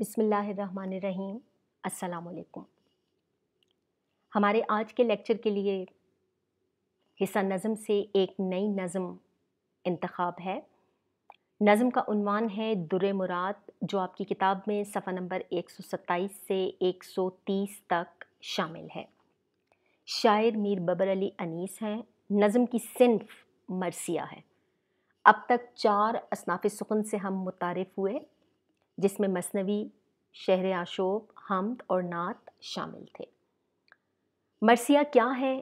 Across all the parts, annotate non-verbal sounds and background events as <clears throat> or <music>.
बिसमीम् असलकुम हमारे आज के लेक्चर के लिए हिस्सा नज़म से एक नई नज़म इंतखब है नज़म का उनवान है दुर मुराद जो आपकी किताब में सफ़ा नंबर 127 से 130 तक शामिल है शायर मीर बबर अली अनीस हैं नज़म की सिनफ मरसिया है अब तक चार असनाफ़ सुखन से हम मुतारफ़ हुए जिसमें मसनवी शहर आशोब हमद और नात शामिल थे मरसिया क्या है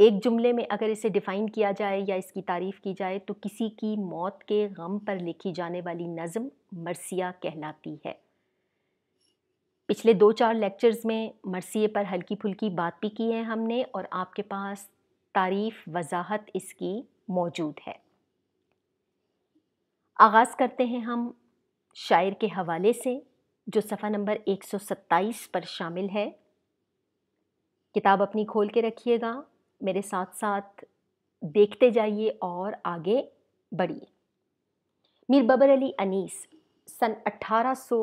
एक जुमले में अगर इसे डिफ़ाइन किया जाए या इसकी तारीफ़ की जाए तो किसी की मौत के गम पर लिखी जाने वाली नज़म मरसिया कहलाती है पिछले दो चार लेक्चर्स में मरसिए पर हल्की फुल्की बात भी की है हमने और आपके पास तारीफ़ वजाहत इसकी मौजूद है आगाज़ करते हैं हम शायर के हवाले से जो सफ़ा नंबर 127 पर शामिल है किताब अपनी खोल के रखिएगा मेरे साथ साथ देखते जाइए और आगे बढ़िए मीर बबर अली अनीस सन 1800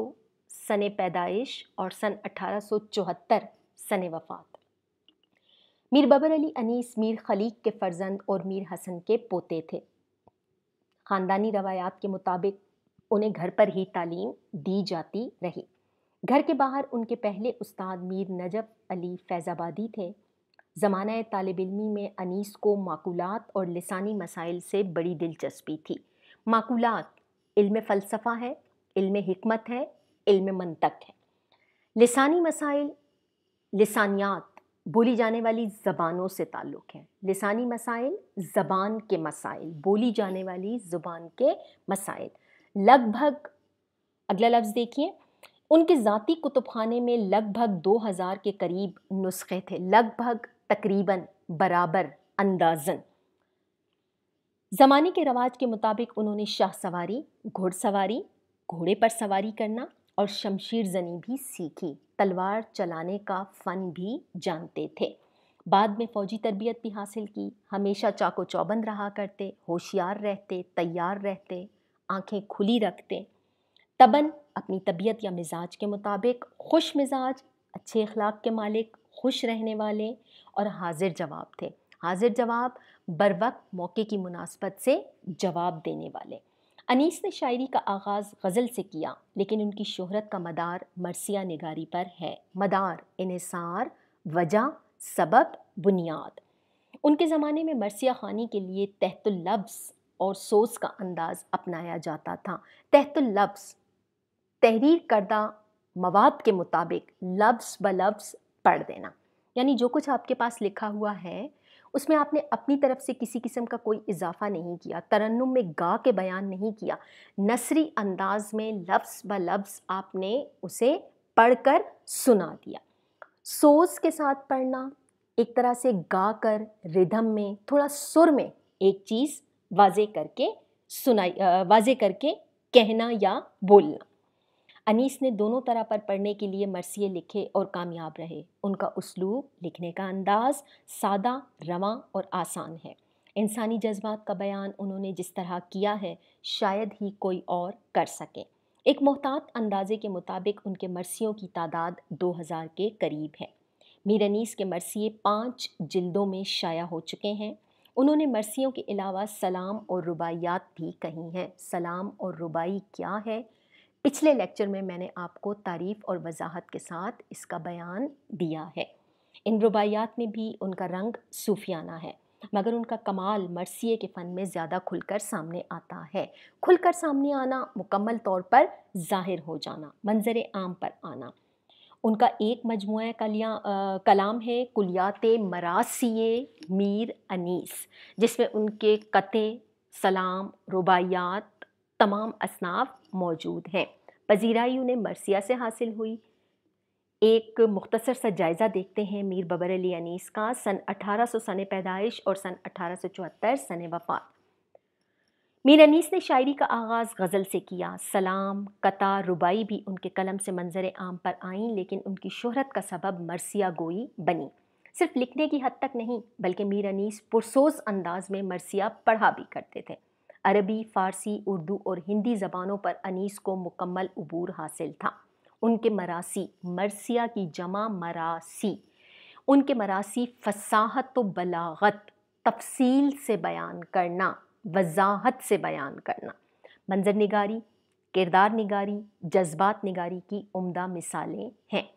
सने पैदाइश और सन 1874 सने वफ़ात मीर बबर अली अनीस मीर खलीक के फर्जंद और मीर हसन के पोते थे ख़ानदानी रवायात के मुताबिक उन्हें घर पर ही तालीम दी जाती रही घर के बाहर उनके पहले उस्ताद मीर नजब अली फैज़ाबादी थे ज़माना तालब इलमी में अनीस को माकूलत और लसानी मसाइल से बड़ी दिलचस्पी थी माकूलत इल्म फ़लसफ़ा है इल्म हमत है इल्म मनतक है लसानी मसाइल लसानियात बोली जाने वाली ज़बानों से ताल्लुक़ है लसानी मसाइल ज़बान के मसाइल बोली जाने वाली ज़ुबान के मसाइल लगभग अगला लफ्ज़ देखिए उनके ज़ाती कुतुब खाने में लगभग 2000 के करीब नुस्खे थे लगभग तकरीबन बराबर अंदाजन ज़माने के रवाज के मुताबिक उन्होंने शाह सवारी घुड़सवारी घोड़े पर सवारी करना और शमशीर जनी भी सीखी तलवार चलाने का फ़न भी जानते थे बाद में फ़ौजी तरबियत भी हासिल की हमेशा चाको चौबंद रहा करते होशियार रहते तैयार रहते आंखें खुली रखते तबन अपनी तबीयत या मिजाज के मुताबिक खुश मिजाज अच्छे अखलाक के मालिक खुश रहने वाले और हाजिर जवाब थे हाजिर जवाब बर वक्त मौके की मुनासबत से जवाब देने वाले अनीस ने शायरी का आगाज़ गज़ल से किया लेकिन उनकी शोहरत का मदार मरसिया निगारी पर है मदार इसार वजह सबब बुनियाद उनके ज़माने में मरसिया खानी के लिए तहतुल्लब्स और सोच का अंदाज अपनाया जाता था तहत लफ्स तहरीर करदा मवाद के मुताबिक लफ्स ब लफ्स पढ़ देना यानी जो कुछ आपके पास लिखा हुआ है उसमें आपने अपनी तरफ से किसी किस्म का कोई इजाफा नहीं किया तरन्नुम में गा के बयान नहीं किया नसरी अंदाज में लफ्स ब लफ्स आपने उसे पढ़कर सुना दिया सोज के साथ पढ़ना एक तरह से गा कर रिधम में थोड़ा सुर में एक चीज़ वाजे करके सुनाई वाजे करके कहना या बोलना अनीस ने दोनों तरह पर पढ़ने के लिए मरसिए लिखे और कामयाब रहे उनका उसलूब लिखने का अंदाज सादा रवा और आसान है इंसानी जज्बात का बयान उन्होंने जिस तरह किया है शायद ही कोई और कर सके एक मोहतात अंदाजे के मुताबिक उनके मरसियों की तादाद 2000 के करीब है मीर अनीस के मरसिए पाँच जिल्दों में शाया हो चुके हैं उन्होंने मरसियों के अलावा सलाम और रुबाइयात भी कही हैं सलाम और रुबाई क्या है पिछले लेक्चर में मैंने आपको तारीफ़ और वजाहत के साथ इसका बयान दिया है इन रुबाइयात में भी उनका रंग सूफियाना है मगर उनका कमाल मरसिए के फ़न में ज़्यादा खुलकर सामने आता है खुलकर सामने आना मुकम्मल तौर पर ज़ाहिर हो जाना मंजर आम पर आना उनका एक मजमू कलिया कलाम है कुलियात मरासिए मीर अनीस जिसमें उनके कते सलाम रुबायात तमाम असनाफ मौजूद हैं पजीराई उन्हें मरसिया से हासिल हुई एक मुख्तसर सा जायज़ा देखते हैं मीर बबर अली अनीस का सन अठारह सौ सन पैदाइश और सन अठारह सौ चौहत्तर सन वफ़ात मीर अनीस ने शायरी का आगाज़ गज़ल से किया सलाम कता रुबाई भी उनके कलम से मंजर आम पर आईं लेकिन उनकी शोहरत का सबब मरसिया गोई बनी सिर्फ लिखने की हद तक नहीं बल्कि मीर अनीस पुरसोज़ अंदाज में मरसिया पढ़ा भी करते थे अरबी फ़ारसी उर्दू और हिंदी ज़बानों पर अनीस को मुकम्मल अबूर हासिल था उनके मरासी मरसिया की जमा मरासी उनके मरासी फसाहत व बलागत तफसील से बयान करना वजाहत से बयान करना मंजर निगारी किरदार निगारी जज्बात निगारी की उम्दा मिसालें हैं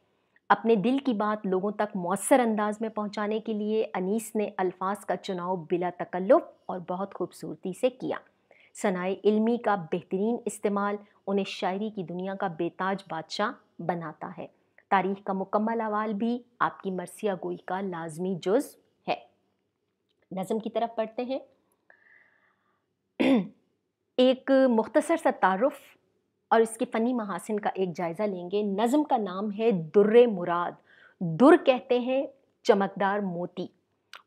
अपने दिल की बात लोगों तक मौसर अंदाज में पहुंचाने के लिए अनीस ने अल्फाज का चुनाव बिला तकल्लुफ़ और बहुत खूबसूरती से किया सनाए इल्मी का बेहतरीन इस्तेमाल उन्हें शायरी की दुनिया का बेताज बादशाह बनाता है तारीख का मुकम्मल अवाल भी आपकी मरसिया गोई का लाजमी जुज़ है नज़म की तरफ पढ़ते हैं एक मुख्तसर सा तारफ़ और इसके फ़नी महासिन का एक जायज़ा लेंगे नज़म का नाम है दुर्र मुराद दुर कहते हैं चमकदार मोती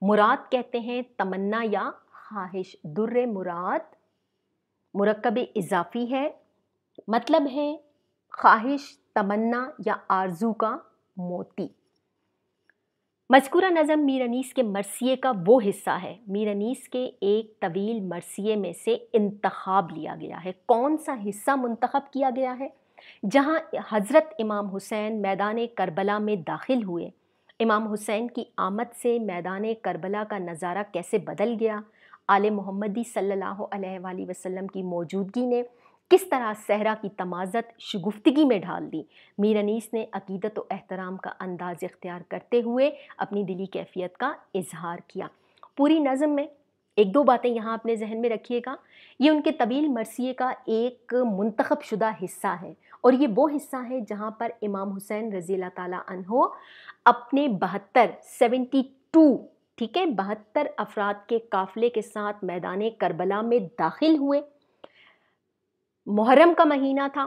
मुराद कहते हैं तमन्ना या ख्वाहिश दुर्र मुराद मरकब इजाफ़ी है मतलब है ख्वाहिश तमन्ना या आरजू का मोती मजकूरा नज़म मीर अनीस के मरसिए का वो हिस्सा है मीर अनीस के एक तवील मरसिए में से इंतखब लिया गया है कौन सा हिस्सा मंतखब किया गया है जहाँ हज़रत इमाम हुसैन मैदान करबला में दाखिल हुए इमाम हुसैन की आमद से मैदान करबला का नज़ारा कैसे बदल गया आल मोहम्मदी सल्लल्लाहु अलैहि वसल्लम की मौजूदगी ने किस तरह सहरा की तमाजत शगुफ्तगी में ढाल दी मीर अनीस ने अकीदत व एहतराम का अंदाज़ इख्तियार करते हुए अपनी दिली कैफियत का इजहार किया पूरी नज़म में एक दो बातें यहाँ अपने जहन में रखिएगा ये उनके तवील मरसिए का एक मंतखब शुदा हिस्सा है और ये वो हिस्सा है जहाँ पर इमाम हुसैन रजील तहो अपने बहत्तर सेवेंटी टू ठीक है बहत्तर अफराद के काफ़िले के साथ मैदान करबला में दाखिल हुए मुहर्रम का महीना था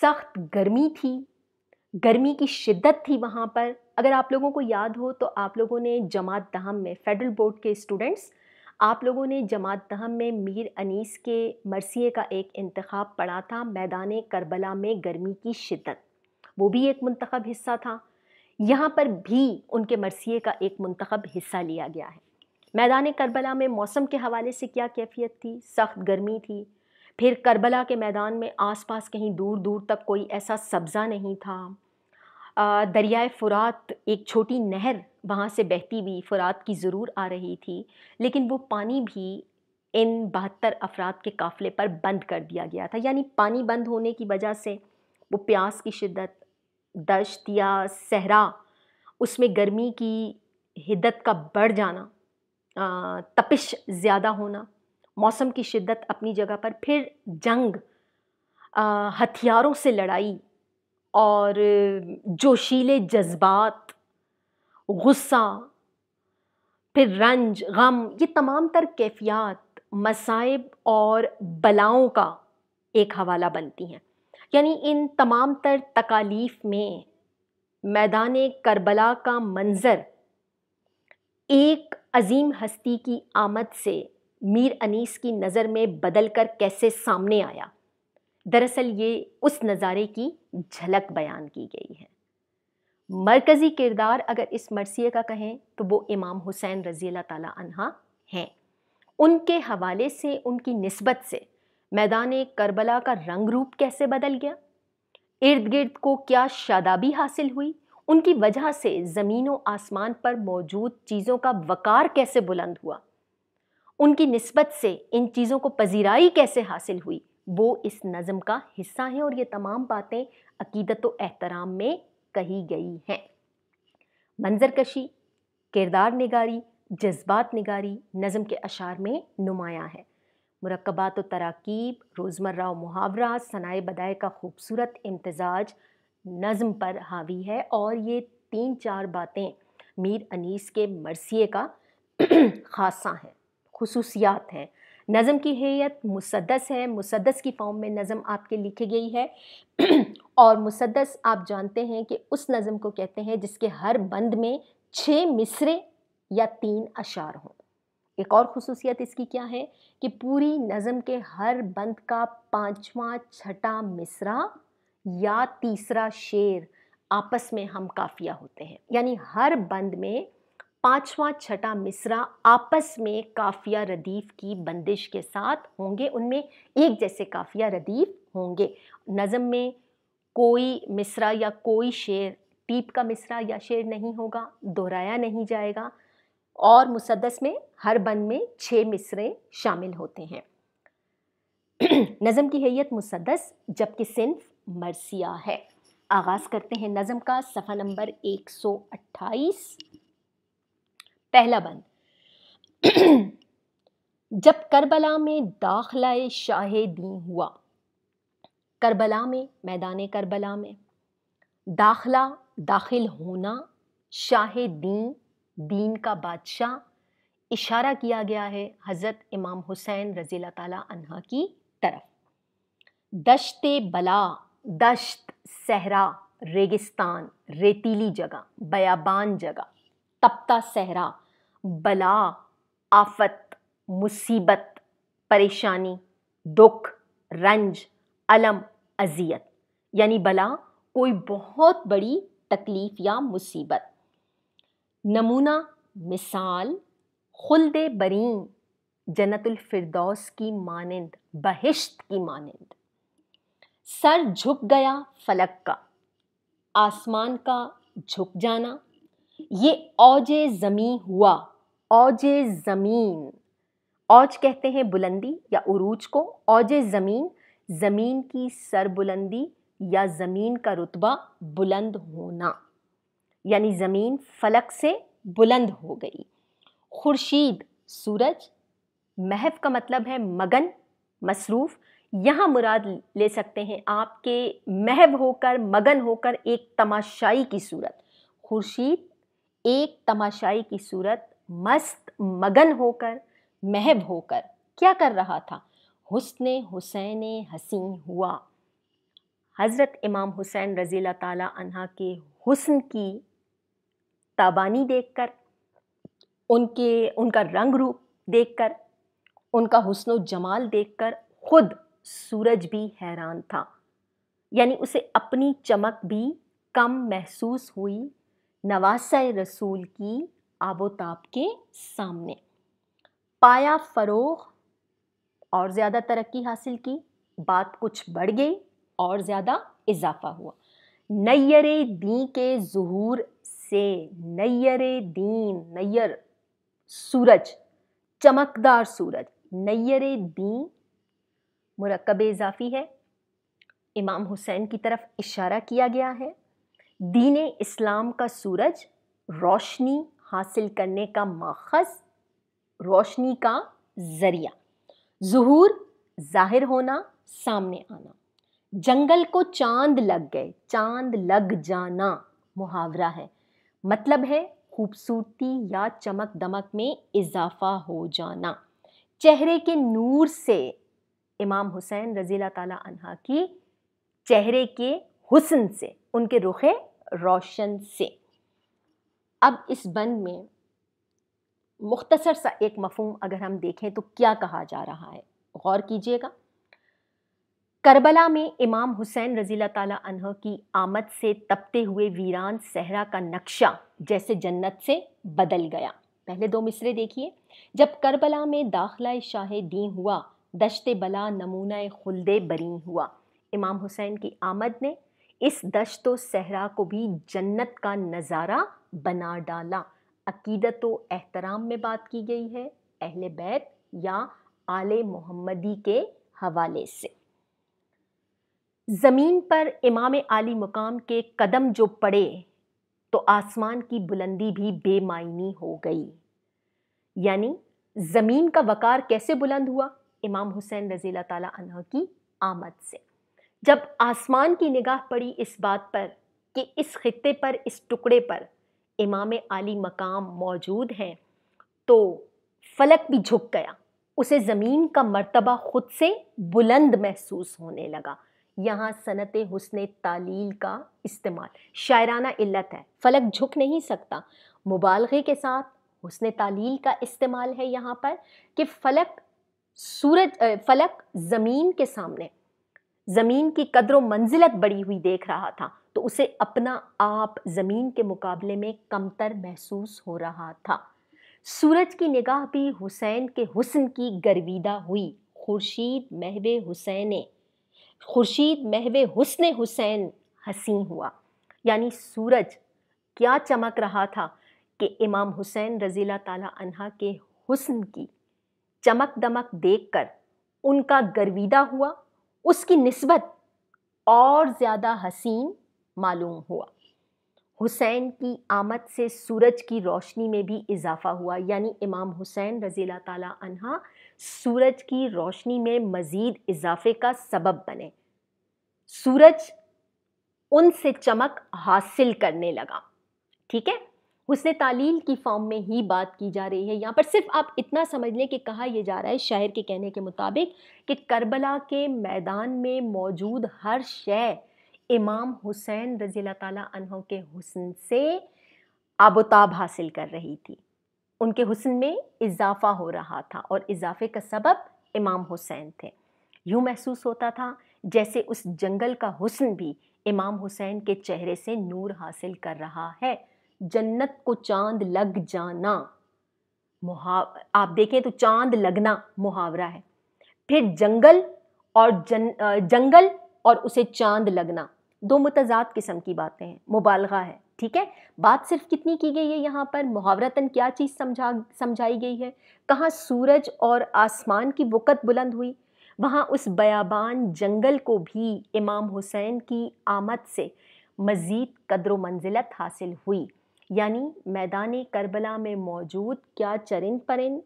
सख्त गर्मी थी गर्मी की शिद्दत थी वहाँ पर अगर आप लोगों को याद हो तो आप लोगों ने जमात दहम में फेडरल बोर्ड के स्टूडेंट्स आप लोगों ने जमात दहम में मीर अनीस के मरसिए का एक इंतखब पढ़ा था मैदान करबला में गर्मी की शिद्दत वो भी एक मंतखब हिस्सा था यहाँ पर भी उनके मरसिए का एक मंतखब हिस्सा लिया गया है मैदान करबला में मौसम के हवाले से क्या कैफियत थी सख्त गर्मी थी फिर करबला के मैदान में आसपास कहीं दूर दूर तक कोई ऐसा सब्ज़ा नहीं था दरियाए फ़ुरात एक छोटी नहर वहाँ से बहती हुई फ़ुरात की ज़रूर आ रही थी लेकिन वो पानी भी इन बहत्तर अफराद के काफ़िले पर बंद कर दिया गया था यानी पानी बंद होने की वजह से वो प्यास की शिद्दत दश्त या सहरा उसमें गर्मी की हिद्दत का बढ़ जाना तपिश ज़्यादा होना मौसम की शिद्दत अपनी जगह पर फिर जंग हथियारों से लड़ाई और जोशीले जज्बात गुस्सा फिर रंज गम ये तमाम तर कैफियात मसाइब और बलाओं का एक हवाला बनती हैं यानी इन तमाम तर तकालीफ में मैदान करबला का मंज़र एक अजीम हस्ती की आमद से मीर अनीस की नज़र में बदल कर कैसे सामने आया दरअसल ये उस नज़ारे की झलक बयान की गई है मरकज़ी किरदार अगर इस मरसिए का कहें तो वो इमाम हुसैन रज़ी अल्लाह हैं उनके हवाले से उनकी नस्बत से मैदान करबला का रंग रूप कैसे बदल गया इर्द गिर्द को क्या शादाबी हासिल हुई उनकी वजह से ज़मीन व आसमान पर मौजूद चीज़ों का वकार कैसे बुलंद हुआ उनकी नस्बत से इन चीज़ों को पजीराई कैसे हासिल हुई वो इस नज़म का हिस्सा हैं और ये तमाम बातें अकीदत व एहतराम में कही गई हैं मंजर कशी किरदार निगारी जज्बात निगारी नज़म के अशार में नुमायाँ है मरकबात व तराकीब रोज़मर्रा मुहावरा सनाए बदाए का खूबसूरत इम्तजाज नज़म पर हावी है और ये तीन चार बातें मीर अनीस के मरसिए का <clears throat> खासा हैं खसूसियात हैं नज़म की हैत मुसदस है मुसदस की फॉर्म में नज़म आपके लिखी गई है और मुसदस आप जानते हैं कि उस नज़म को कहते हैं जिसके हर बंद में छः मिसरे या तीन अशार हों एक और खसूसियत इसकी क्या है कि पूरी नज़म के हर बंद का पाँचवा छठा मिसरा या तीसरा शेर आपस में हम काफिया होते हैं यानी हर बंद में पांचवा छठा मिसरा आपस में काफिया रदीफ की बंदिश के साथ होंगे उनमें एक जैसे काफिया रदीफ होंगे नज़म में कोई मिसरा या कोई शेर टीप का मिसरा या शेर नहीं होगा दोहराया नहीं जाएगा और मुसदस में हर बंद में छः मिसरे शामिल होते हैं <clears throat> नज़म की हैत मुसदस जबकि सिंफ मरसिया है आगाज़ करते हैं नज़म का सफ़ा नंबर 128 पहला बंद <clears throat> जब करबला में दाखला शाह दीन हुआ करबला में मैदान करबला में दाखला दाखिल होना शाह दीन दीन का बादशाह इशारा किया गया है हज़रत इमाम हुसैन रज़ी तला की तरफ दश्त बला दश्त सहरा रेगिस्तान रेतीली जगह बयाबान जगह तपता सहरा बला आफत मुसीबत परेशानी दुख रंज अलम अजियत यानी बला कोई बहुत बड़ी तकलीफ़ या मुसीबत नमूना मिसाल खुलद बरी जन्नतफरदौस की मानंद बहिश्त की मानंद सर झुक गया फलक का आसमान का झुक जाना ये औज ज़मी हुआ औज ज़मीन औज कहते हैं बुलंदी या उरूज को औज ज़मीन ज़मीन की सर बुलंदी या ज़मीन का रुतबा बुलंद होना यानी ज़मीन फलक से बुलंद हो गई खुर्शीद सूरज महव का मतलब है मगन मसरूफ़ यहाँ मुराद ले सकते हैं आपके महव होकर मगन होकर एक तमाशाई की सूरत खुर्शीद एक तमाशाई की सूरत मस्त मगन होकर महब होकर क्या कर रहा था हुसन हुसैन हसीन हुआ हज़रत इमाम हुसैन रज़ी ताला के हुसन की ताबानी देखकर उनके उनका रंग रूप देखकर उनका हुसन जमाल देखकर खुद सूरज भी हैरान था यानी उसे अपनी चमक भी कम महसूस हुई नवासा रसूल की आबोताब के सामने पाया फरोग और ज़्यादा तरक्की हासिल की बात कुछ बढ़ गई और ज़्यादा इजाफा हुआ नैयर दी के जहूर से नैर दीन नैर सूरज चमकदार सूरज नैयर दीन मरकब इजाफी है इमाम हुसैन की तरफ इशारा किया गया है दीन इस्लाम का सूरज रोशनी हासिल करने का माखज रोशनी का ज़रिया जहूर ज़ाहिर होना सामने आना जंगल को चांद लग गए चांद लग जाना मुहावरा है मतलब है खूबसूरती या चमक दमक में इजाफा हो जाना चेहरे के नूर से इमाम हुसैन रजीला ताला अनहा की चेहरे के हुसन से उनके रुखे रोशन से अब इस बंद में मुख्तसर सा एक मफहम अगर हम देखें तो क्या कहा जा रहा है गौर कीजिएगा करबला में इमाम हुसैन रजीला तला की आमद से तपते हुए वीरान सहरा का नक्शा जैसे जन्नत से बदल गया पहले दो मिसरे देखिए जब करबला में दाखला शाह दी हुआ दशत बला नमूना खुलदे बरी हुआ इमाम हुसैन की आमद ने इस दशतो सहरा को भी जन्नत का नज़ारा बना डाला अकीदत व एहतराम में बात की गई है अहल बैत या आले मोहम्मदी के हवाले से ज़मीन पर इमाम आली मुकाम के कदम जो पड़े तो आसमान की बुलंदी भी बेमायनी हो गई यानी ज़मीन का वकार कैसे बुलंद हुआ इमाम हुसैन रज़ी तह की आमद से जब आसमान की निगाह पड़ी इस बात पर कि इस खत्े पर इस टुकड़े पर इमाम आली मकाम मौजूद हैं तो फलक भी झुक गया उसे ज़मीन का मर्तबा ख़ुद से बुलंद महसूस होने लगा यहाँ सनत हुसन तालील का इस्तेमाल शायराना इल्लत है फलक झुक नहीं सकता मुबालगे के साथ हुसन तालील का इस्तेमाल है यहाँ पर कि फलक सूरज फलक ज़मीन के सामने ज़मीन की कदर मंजिलत बढ़ी हुई देख रहा था तो उसे अपना आप ज़मीन के मुकाबले में कमतर महसूस हो रहा था सूरज की निगाह भी हुसैन के हुसन की गर्विदा हुई खुर्शीद महव हुसैन खुर्शीद महव हुसन हुसैन हसीन हुआ यानी सूरज क्या चमक रहा था कि इमाम हुसैन रजीला ताला अनहा के हुसन की चमक दमक देख कर उनका गर्विदा हुआ उसकी नस्बत और ज़्यादा हसीन मालूम हुआ हुसैन की आमद से सूरज की रोशनी में भी इजाफा हुआ यानी इमाम हुसैन रज़ीला ताला अनहा सूरज की रोशनी में मज़ीद इजाफे का सबब बने सूरज उनसे चमक हासिल करने लगा ठीक है उसने तालील की फॉर्म में ही बात की जा रही है यहाँ पर सिर्फ आप इतना समझ लें कि कहा यह जा रहा है शायर के कहने के मुताबिक कि करबला के मैदान में मौजूद हर शय इमाम हुसैन रजील तहों के हुसन से आबोताब हासिल कर रही थी उनके हुसन में इजाफ़ा हो रहा था और इजाफे का सबब इमाम हुसैन थे यूँ महसूस होता था जैसे उस जंगल का हुसन भी इमाम हुसैन के चेहरे से नूर हासिल कर रहा है जन्नत को चांद लग जाना मुहाव आप देखें तो चांद लगना मुहावरा है फिर जंगल और जन जंगल और उसे चांद लगना दो मुतजाद किस्म की बातें हैं मुबालगा है ठीक है बात सिर्फ कितनी की गई है यहाँ पर मुहावरतन क्या चीज़ समझा समझाई गई है कहाँ सूरज और आसमान की बुकत बुलंद हुई वहाँ उस बयाबान जंगल को भी इमाम हुसैन की आमद से मज़ीद कदर मंजिलत हासिल हुई यानी मैदान करबला में मौजूद क्या चरिंद परिंद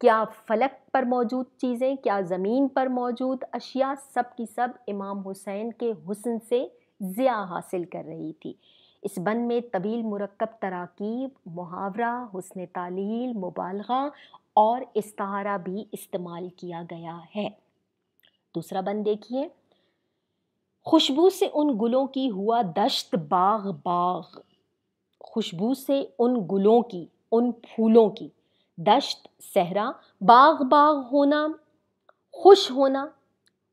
क्या फलक पर मौजूद चीज़ें क्या ज़मीन पर मौजूद अशिया सब की सब इमाम हुसैन के हुसन से ज़िया हासिल कर रही थी इस बन में तवील मरकब तराकीब मुहावरा हुसन तालील मुबालगा और इस्तारा भी इस्तेमाल किया गया है दूसरा बन देखिए खुशबू से उन गुलों की हुआ दश्त बाग बाग खुशबू से उन गुलों की उन फूलों की दश्त सहरा बाग बाग होना खुश होना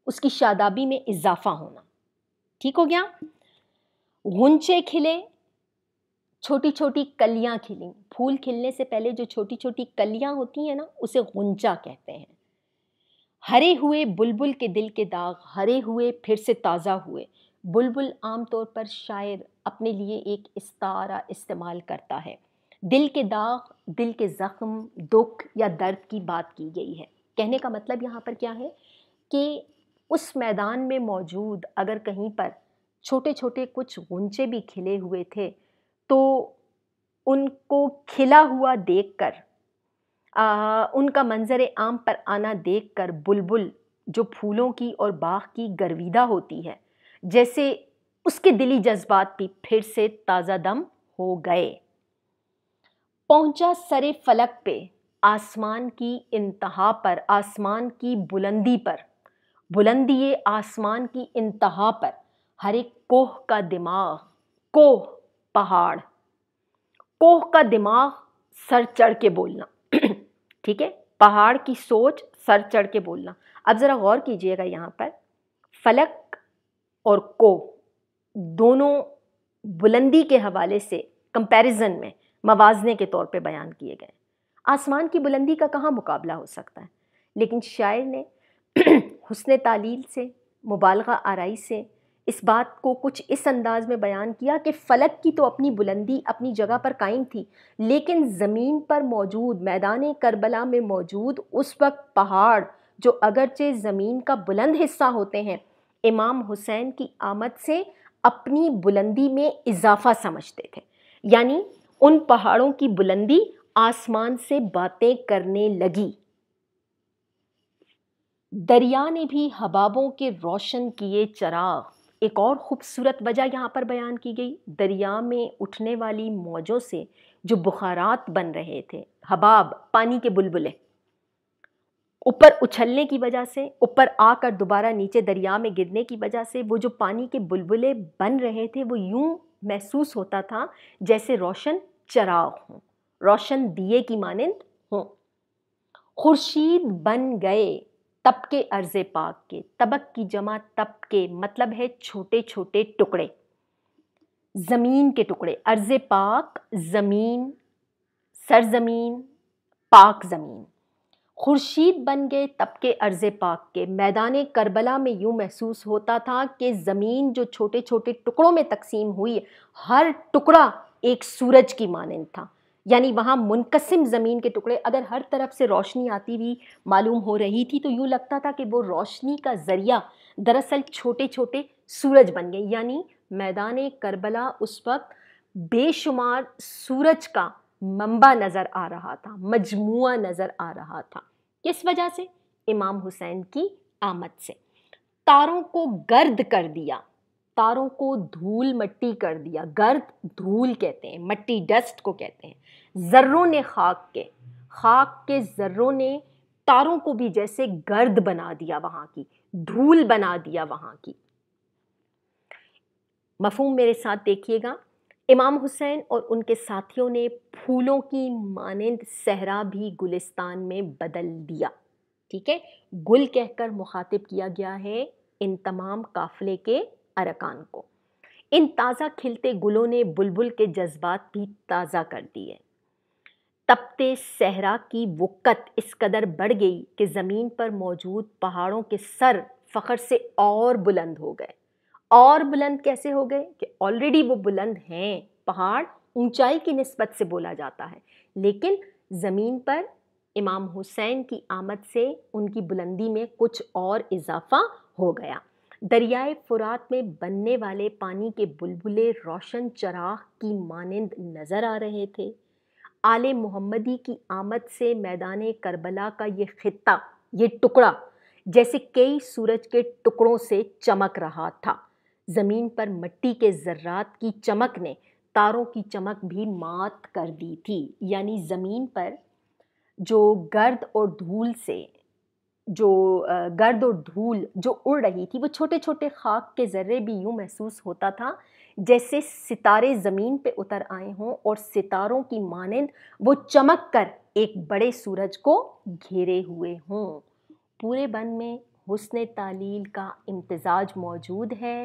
उसकी शादाबी में इजाफा होना ठीक हो गया गुंचे खिले छोटी छोटी कलियां खिली फूल खिलने से पहले जो छोटी छोटी कलियां होती हैं ना उसे गुंचा कहते हैं हरे हुए बुलबुल के दिल के दाग हरे हुए फिर से ताज़ा हुए बुलबुल आमतौर पर शायर अपने लिए एक इस्तारा इस्तेमाल करता है दिल के दाग दिल के ज़ख्म दुख या दर्द की बात की गई है कहने का मतलब यहाँ पर क्या है कि उस मैदान में मौजूद अगर कहीं पर छोटे छोटे कुछ गुंचे भी खिले हुए थे तो उनको खिला हुआ देखकर आ, उनका मंजर आम पर आना देखकर बुलबुल जो फूलों की और बाग की गर्विदा होती है जैसे उसके दिली जज्बात भी फिर से ताज़ा दम हो गए पहुंचा सरे फलक पे आसमान की इंतहा पर आसमान की बुलंदी पर बुलंदी आसमान की इंतहा पर हर एक कोह का दिमाग कोह पहाड़ कोह का दिमाग सर चढ़ के बोलना <clears throat> ठीक है पहाड़ की सोच सर चढ़ के बोलना अब ज़रा गौर कीजिएगा यहाँ पर फलक और को दोनों बुलंदी के हवाले से कंपैरिजन में मवाजने के तौर पर बयान किए गए आसमान की बुलंदी का कहाँ मुकाबला हो सकता है लेकिन शायर ने <clears throat> हसन तालील से मुबालगा आरई से इस बात को कुछ इस अंदाज में बयान किया कि फलक की तो अपनी बुलंदी अपनी जगह पर कायम थी लेकिन ज़मीन पर मौजूद मैदान करबला में मौजूद उस वक्त पहाड़ जो अगरचे ज़मीन का बुलंद हिस्सा होते हैं इमाम हुसैन की आमद से अपनी बुलंदी में इजाफा समझते थे यानी उन पहाड़ों की बुलंदी आसमान से बातें करने लगी दरिया ने भी हबाबों के रोशन किए चराग एक और ख़ूबसूरत वजह यहाँ पर बयान की गई दरिया में उठने वाली मौजों से जो बुखारात बन रहे थे हबाब पानी के बुलबुलें ऊपर उछलने की वजह से ऊपर आकर दोबारा नीचे दरिया में गिरने की वजह से वो जो पानी के बुलबुले बन रहे थे वो यूं महसूस होता था जैसे रोशन चराग हों रोशन दिए की मानंद हों खुर्शीद बन गए तब के अर्ज़ पाक के तबक की जमा तब के मतलब है छोटे छोटे टुकड़े ज़मीन के टुकड़े अर्ज़ पाक ज़मीन सरज़मीन पाक ज़मीन खुर्शीद बन गए तब के अर्ज़ पाक के मैदान करबला में यूँ महसूस होता था कि ज़मीन जो छोटे छोटे टुकड़ों में तकसीम हुई हर टुकड़ा एक सूरज की मानंद था यानी वहाँ मुनकसिम ज़मीन के टुकड़े अगर हर तरफ से रोशनी आती हुई मालूम हो रही थी तो यूँ लगता था कि वो रोशनी का ज़रिया दरअसल छोटे छोटे सूरज बन गए यानी मैदान करबला उस वक्त बेशुमार सूरज का मंबा नज़र आ रहा था मजमुआ नज़र आ रहा था किस वजह से इमाम हुसैन की आमद से तारों को गर्द कर दिया तारों को धूल मट्टी कर दिया गर्द धूल कहते हैं मट्टी डस्ट को कहते हैं ज़र्रों ने खाक के खाक के ज़र्रों ने तारों को भी जैसे गर्द बना दिया वहाँ की धूल बना दिया वहाँ की मफहूम मेरे साथ देखिएगा इमाम हुसैन और उनके साथियों ने फूलों की मानंद सहरा भी गुलिस्तान में बदल दिया ठीक है गुल कहकर मुखातिब किया गया है इन तमाम काफ़िले के अरकान को इन ताज़ा खिलते गुलों ने बुलबुल के जज्बात भी ताज़ा कर दिए तपते सहरा की वक़्त इस कदर बढ़ गई कि ज़मीन पर मौजूद पहाड़ों के सर फ़खर से और बुलंद हो गए और बुलंद कैसे हो गए कि ऑलरेडी वो बुलंद हैं पहाड़ ऊंचाई की नस्बत से बोला जाता है लेकिन ज़मीन पर इमाम हुसैन की आमद से उनकी बुलंदी में कुछ और इजाफा हो गया दरियाए फ़ुरात में बनने वाले पानी के बुलबुले रोशन चराग की मानंद नज़र आ रहे थे आले मोहम्मदी की आमद से मैदान करबला का ये ख़त्ता ये टुकड़ा जैसे कई सूरज के टुकड़ों से चमक रहा था ज़मीन पर मिट्टी के ज़र्रात की चमक ने तारों की चमक भी मात कर दी थी यानी ज़मीन पर जो गर्द और धूल से जो गर्द और धूल जो उड़ रही थी वो छोटे छोटे खाक के ज़र्रे भी यूँ महसूस होता था जैसे सितारे ज़मीन पे उतर आए हों और सितारों की मानंद वो चमक कर एक बड़े सूरज को घेरे हुए हों पूरे बन में हुसन तालील का इम्तजाज मौजूद है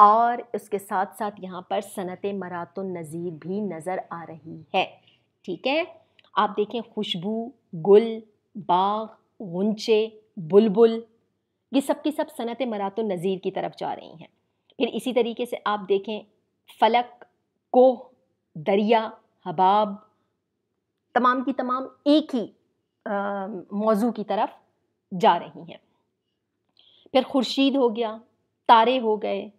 और उसके साथ साथ यहाँ पर सनत मरात नज़ीर भी नज़र आ रही है ठीक है आप देखें खुशबू गुल बाग गुंचे बुलबुल ये सब की सब सनत मरात नज़ीर की तरफ जा रही हैं फिर इसी तरीके से आप देखें फलक कोह दरिया हबाब तमाम की तमाम एक ही मौजू की तरफ जा रही हैं फिर खुर्शीद हो गया तारे हो गए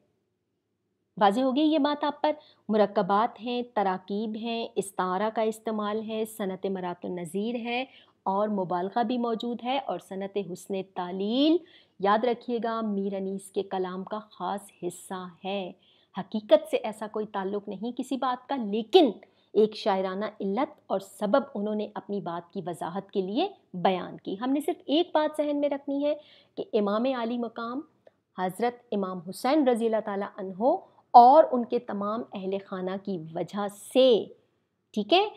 वाजे हो गई ये बात आप पर मरकबात हैं तराकीब हैं इस तारा का इस्तेमाल है सनत मरात नज़ीर है और मुबालगा भी मौजूद है और सनत हसन तालील याद रखिएगा मीर अनीस के कलाम का ख़ास हिस्सा है हकीकत से ऐसा कोई ताल्लुक़ नहीं किसी बात का लेकिन एक शायराना इल्लत और सबब उन्होंने अपनी बात की वजाहत के लिए बयान की हमने सिर्फ एक बात जहन में रखनी है कि इमाम आली मकाम हज़रत इमाम हुसैन रज़ी तहो और उनके तमाम अहल खाना की वजह से ठीक है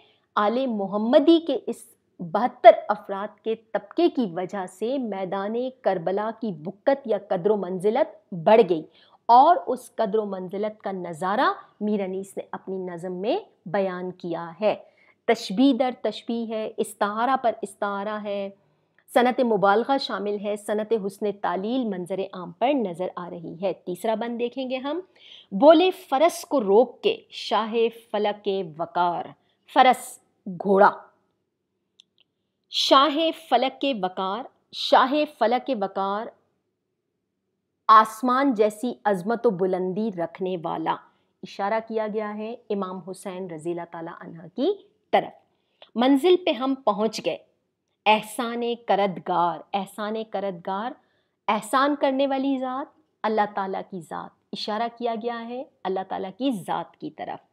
आले मोहम्मदी के इस बहत्तर अफराद के तबके की वजह से मैदान करबला की बुक्कत या कदर मंजिलत बढ़ गई और उस कदर मंजिलत का नज़ारा मीरानीस ने अपनी नज़म में बयान किया है तशबी दर तशबी है इस्तारा पर इस्तारा है सनत मुबालगा शामिल है सनत हुसन तालील मंजर आम पर नज़र आ रही है तीसरा बंद देखेंगे हम बोले फरस को रोक के शाह फलक वकार फरस घोड़ा शाह फलक के बकार शाह फलक के बकार आसमान जैसी अजमत व बुलंदी रखने वाला इशारा किया गया है इमाम हुसैन रजीला ताला की तरफ मंजिल पे हम पहुंच गए एहसान करदगार एहसान करदगार एहसान करने वाली ज़ात अल्लाह ताला की ज़ात इशारा किया गया है अल्लाह ताला की ज़ात की तरफ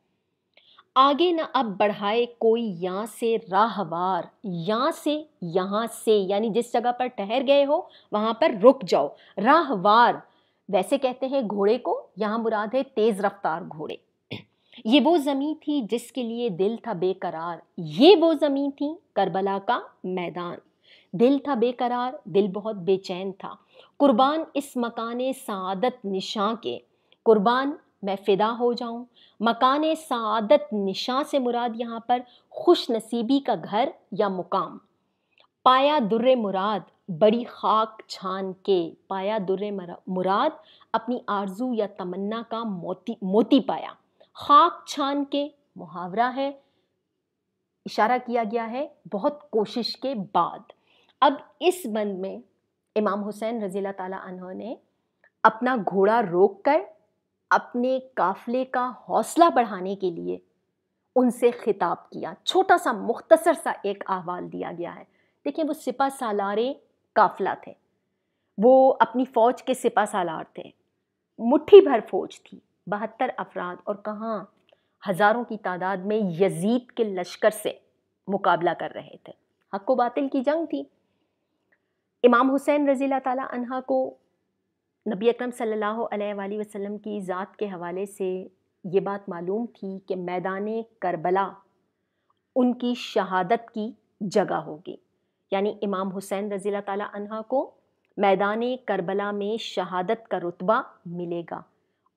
आगे न अब बढ़ाए कोई यहाँ से राहवार यहाँ से यहाँ से यानी जिस जगह पर ठहर गए हो वहाँ पर रुक जाओ राहवार वैसे कहते हैं घोड़े को यहाँ मुराद है तेज़ रफ्तार घोड़े ये वो ज़मीं थी जिसके लिए दिल था बेकरार ये वो ज़मीन थी करबला का मैदान दिल था बेकरार दिल बहुत बेचैन था कुर्बान इस मकान सादत निशां के कुर्बान मैं फ़िदा हो जाऊं मकान सादत निशा से मुराद यहाँ पर खुश नसीबी का घर या मुकाम पाया दुर्र मुराद बड़ी खाक छान के पाया दुर्र मुराद अपनी आरजू या तमन्ना का मोती मोती पाया खाक छान के मुहावरा है इशारा किया गया है बहुत कोशिश के बाद अब इस बंद में इमाम हुसैन रजील तन ने अपना घोड़ा रोक कर अपने काफले का हौसला बढ़ाने के लिए उनसे ख़िताब किया छोटा सा मुख्तसर सा एक अहवाल दिया गया है देखिए वो सिपा सालारे काफिला थे वो अपनी फ़ौज के सिपा सालार थे मुट्ठी भर फौज थी बहत्तर अफराद और कहाँ हज़ारों की तादाद में यजीद के लश्कर से मुकाबला कर रहे थे हक को बातिल की जंग थी इमाम हुसैन रज़ी अल्लाह को नबी अकरम सल्लल्लाहु अलैहि वसल्लम की ज़ात के हवाले से ये बात मालूम थी कि मैदान करबला उनकी शहादत की जगह होगी यानी इमाम हुसैन रज़ी तहा को मैदान करबला में शहादत का रुतबा मिलेगा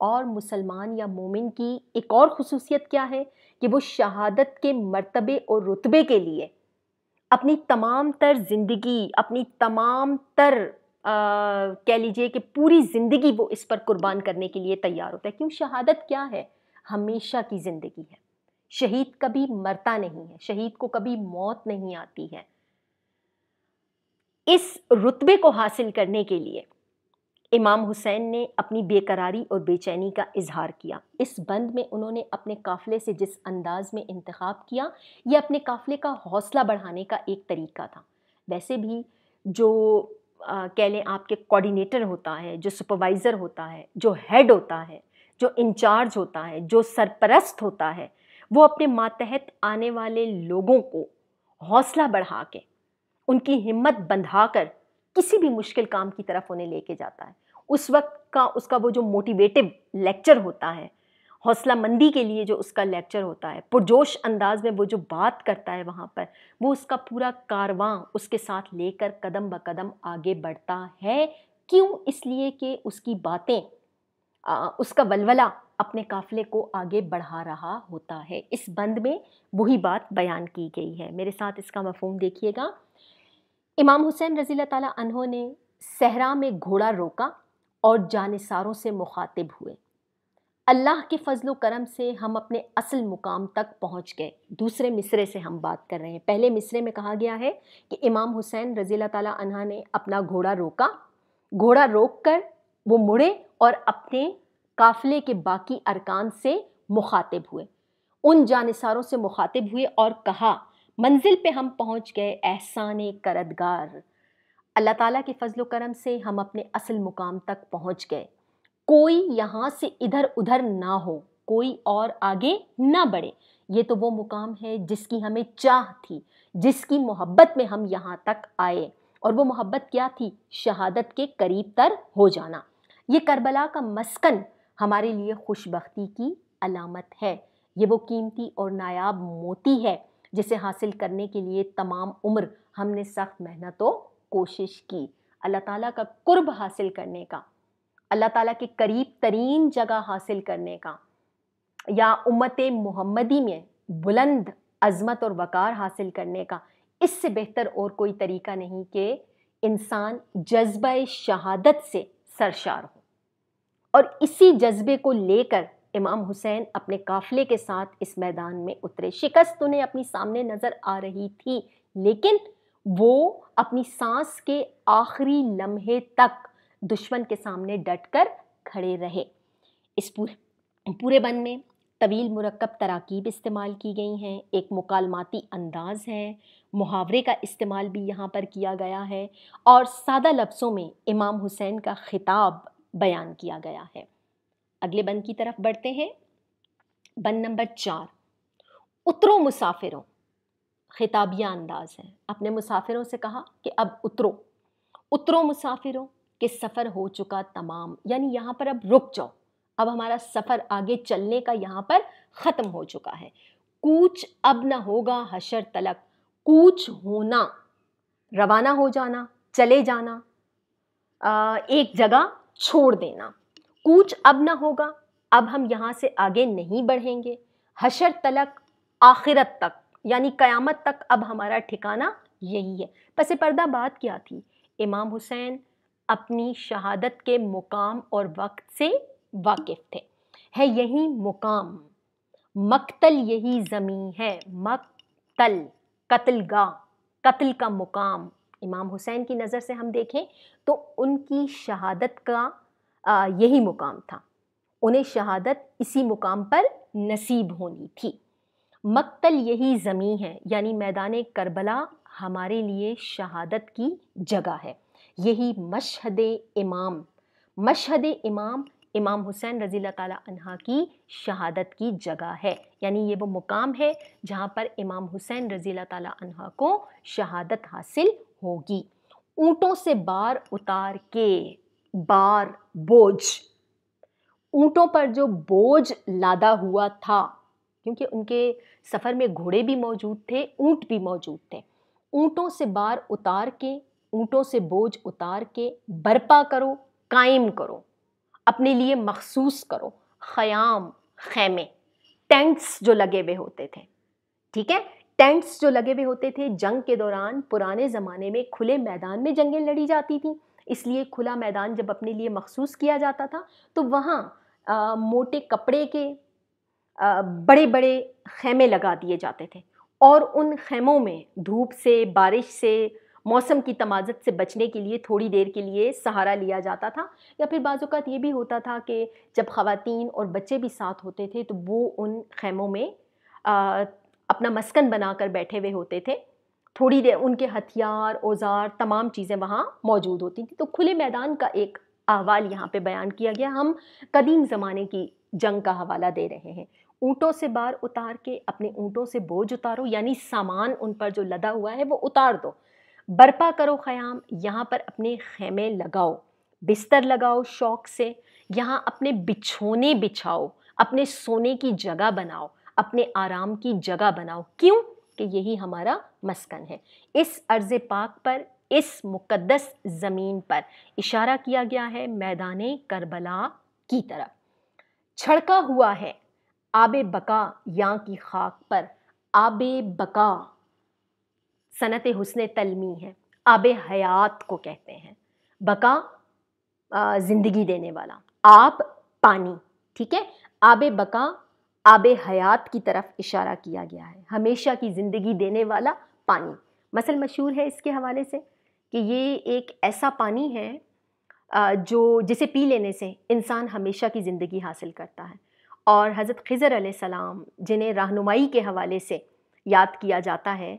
और मुसलमान या मोमिन की एक और खसूसियत क्या है कि वो शहादत के मर्तबे और रुतबे के लिए अपनी तमाम तर ज़िंदगी अपनी तमाम तर कह लीजिए कि पूरी ज़िंदगी वो इस पर कुर्बान करने के लिए तैयार होता है क्यों शहादत क्या है हमेशा की ज़िंदगी है शहीद कभी मरता नहीं है शहीद को कभी मौत नहीं आती है इस रुतबे को हासिल करने के लिए इमाम हुसैन ने अपनी बेकरारी और बेचैनी का इजहार किया इस बंद में उन्होंने अपने काफ़िले से जिस अंदाज में इंतखब किया यह अपने काफ़िले का हौसला बढ़ाने का एक तरीका था वैसे भी जो कह लें आपके कोऑर्डिनेटर होता है जो सुपरवाइज़र होता है जो हेड होता है जो इंचार्ज होता है जो सरपरस्त होता है वो अपने मातहत आने वाले लोगों को हौसला बढ़ा के उनकी हिम्मत बंधा कर किसी भी मुश्किल काम की तरफ उन्हें लेके जाता है उस वक्त का उसका वो जो मोटिवेटिव लेक्चर होता है हौसला मंदी के लिए जो उसका लेक्चर होता है पुरजोश अंदाज में वो जो बात करता है वहाँ पर वो उसका पूरा कारवां उसके साथ लेकर कदम ब कदम आगे बढ़ता है क्यों इसलिए कि उसकी बातें उसका वलवला अपने काफ़िले को आगे बढ़ा रहा होता है इस बंद में वही बात बयान की गई है मेरे साथ इसका मफहम देखिएगा इमाम हुसैन रजील तहों ने सहरा में घोड़ा रोका और जानसारों से मुखातिब हुए अल्लाह के फ़जल करम से हम अपने असल मुकाम तक पहुंच गए दूसरे मिसरे से हम बात कर रहे हैं पहले मिसरे में कहा गया है कि इमाम हुसैन रजील तला ने अपना घोड़ा रोका घोड़ा रोक कर वो मुड़े और अपने काफ़िले के बाकी अरकान से मुखातिब हुए उन जानसारों से मुखातिब हुए और कहा मंजिल पे हम पहुंच गए एहसान करदगार अल्लाह ताला के फ़जल करम से हम अपने असल मुकाम तक पहुंच गए कोई यहाँ से इधर उधर ना हो कोई और आगे ना बढ़े ये तो वो मुकाम है जिसकी हमें चाह थी जिसकी मोहब्बत में हम यहाँ तक आए और वो मोहब्बत क्या थी शहादत के करीब तर हो जाना ये करबला का मस्कन हमारे लिए खुशबी की अलामत है ये वो कीमती और नायाब मोती है जिसे हासिल करने के लिए तमाम उम्र हमने सख्त मेहनत व कोशिश की अल्लाह ताला का कुर्ब हासिल करने का अल्लाह ताला के करीब तरीन जगह हासिल करने का या उम्मत मोहम्मदी में बुलंद अजमत और वक़ार हासिल करने का इससे बेहतर और कोई तरीका नहीं कि इंसान जज्ब शहादत से सरशार हो और इसी जज्बे को लेकर इमाम हुसैन अपने काफ़िले के साथ इस मैदान में उतरे शिकस्त उन्हें अपनी सामने नज़र आ रही थी लेकिन वो अपनी सांस के आखिरी लम्हे तक दुश्मन के सामने डट कर खड़े रहे इस पूरे पूरे बंद में तवील मरकब तराकीब इस्तेमाल की गई हैं एक मुकालमाती अंदाज है मुहावरे का इस्तेमाल भी यहाँ पर किया गया है और सादा लफ्ज़ों में इमाम हुसैन का ख़िताब बयान किया गया है अगले बंद की तरफ बढ़ते हैं बंद नंबर चार उतरो मुसाफिरों खिताबिया अंदाज है अपने मुसाफिरों से कहा कि अब उतरो उतरो मुसाफिरों कि सफ़र हो चुका तमाम यानी यहाँ पर अब रुक जाओ अब हमारा सफ़र आगे चलने का यहाँ पर ख़त्म हो चुका है कूच अब ना होगा हशर तलक कूच होना रवाना हो जाना चले जाना आ, एक जगह छोड़ देना कूच अब ना होगा अब हम यहाँ से आगे नहीं बढ़ेंगे हशर तलक आखिरत तक यानी क़यामत तक अब हमारा ठिकाना यही है पसे पर्दा बात क्या थी इमाम हुसैन अपनी शहादत के मुकाम और वक्त से वाकिफ थे है यही मुकाम मकतल यही ज़मीं है मकतल कत्लगा कत्ल का मुकाम इमाम हुसैन की नज़र से हम देखें तो उनकी शहादत का यही मुकाम था उन्हें शहादत इसी मुकाम पर नसीब होनी थी मकतल यही ज़मीं है यानी मैदान करबला हमारे लिए शहादत की जगह है यही मशहद इमाम मशहद इमाम इमाम हुसैन रज़ी तला की शहादत की जगह है यानी ये वो मुकाम है जहाँ पर इमाम हुसैन रज़ी तला को शहादत हासिल होगी ऊँटों से बार उतार के बार बोझ ऊँटों पर जो बोझ लादा हुआ था क्योंकि उनके सफ़र में घोड़े भी मौजूद थे ऊँट भी मौजूद थे ऊँटों से बार उतार के ऊँटों से बोझ उतार के बर्पा करो कायम करो अपने लिए मखसूस करो ख़याम खैमे टेंट्स जो लगे हुए होते थे ठीक है टेंट्स जो लगे हुए होते थे जंग के दौरान पुराने ज़माने में खुले मैदान में जंगें लड़ी जाती थी इसलिए खुला मैदान जब अपने लिए मखसूस किया जाता था तो वहाँ मोटे कपड़े के आ, बड़े बड़े खेमे लगा दिए जाते थे और उन खेमों में धूप से बारिश से मौसम की तमाजत से बचने के लिए थोड़ी देर के लिए सहारा लिया जाता था या फिर बाज़ात ये भी होता था कि जब ख़वान और बच्चे भी साथ होते थे तो वो उन खैमों में आ, अपना मस्कन बना कर बैठे हुए होते थे थोड़ी देर उनके हथियार औजार तमाम चीज़ें वहाँ मौजूद होती थी तो खुले मैदान का एक अहवाल यहाँ पर बयान किया गया हम कदीम ज़माने की जंग का हवाला दे रहे हैं ऊँटों से बार उतार के अपने ऊँटों से बोझ उतारो यानी सामान उन पर जो लदा हुआ है वो उतार दो बर्पा करो ख़याम यहाँ पर अपने खेमे लगाओ बिस्तर लगाओ शौक से यहाँ अपने बिछोने बिछाओ अपने सोने की जगह बनाओ अपने आराम की जगह बनाओ क्यों कि यही हमारा मस्कन है इस अर्ज़ पाक पर इस मुकद्दस ज़मीन पर इशारा किया गया है मैदान करबला की तरफ छड़का हुआ है आब बका यहाँ की खाक पर आब बका सनत हुसन तलमी है आब हयात को कहते हैं बका ज़िंदगी देने वाला आप पानी ठीक है आब बका आब हयात की तरफ इशारा किया गया है हमेशा की ज़िंदगी देने वाला पानी मसल मशहूर है इसके हवाले से कि ये एक ऐसा पानी है जो जिसे पी लेने से इंसान हमेशा की ज़िंदगी हासिल करता है और हज़रत खज़र सलाम जिन्हें रहनुमाई के हवाले से याद किया जाता है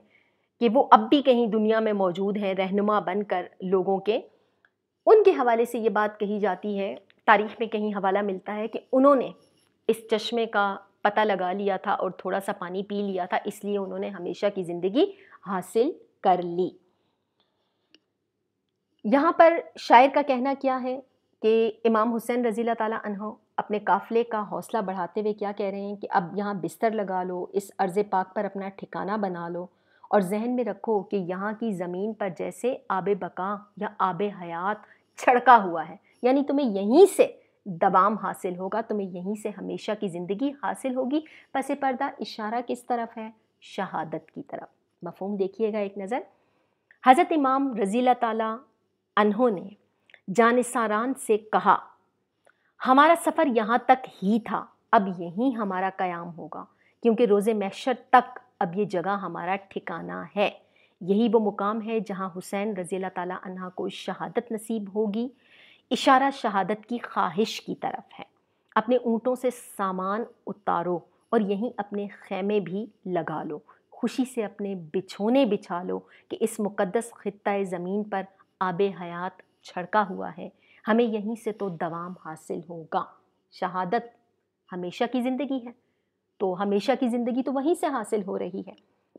कि वो अब भी कहीं दुनिया में मौजूद हैं रहनुमा बनकर लोगों के उनके हवाले से ये बात कही जाती है तारीख़ में कहीं हवाला मिलता है कि उन्होंने इस चश्मे का पता लगा लिया था और थोड़ा सा पानी पी लिया था इसलिए उन्होंने हमेशा की ज़िंदगी हासिल कर ली यहाँ पर शायर का कहना क्या है कि इमाम हुसैन रज़ी ताला अपने काफ़िले का हौसला बढ़ाते हुए क्या कह रहे हैं कि अब यहाँ बिस्तर लगा लो इस अर्ज़ पाक पर अपना ठिकाना बना लो और जहन में रखो कि यहाँ की ज़मीन पर जैसे आब बका या आब हयात छड़का हुआ है यानी तुम्हें यहीं से दबाम हासिल होगा तुम्हें यहीं से हमेशा की ज़िंदगी हासिल होगी पस पर्दा इशारा किस तरफ है शहादत की तरफ मफहम देखिएगा एक नज़र हज़रत इमाम रजीला ताला ने ने सारान से कहा हमारा सफ़र यहाँ तक ही था अब यहीं हमारा कयाम होगा क्योंकि रोज़ मैशर तक अब ये जगह हमारा ठिकाना है यही वो मुकाम है जहाँ हुसैन रज़ी ताली को शहादत नसीब होगी इशारा शहादत की ख्वाहिश की तरफ है अपने ऊँटों से सामान उतारो और यहीं अपने खेमे भी लगा लो खुशी से अपने बिछोने बिछा लो कि इस मुक़दस ख़त्े ज़मीन पर आब हयात छड़का हुआ है हमें यहीं से तो दवाम हासिल होगा शहादत हमेशा की ज़िंदगी है तो हमेशा की ज़िंदगी तो वहीं से हासिल हो रही है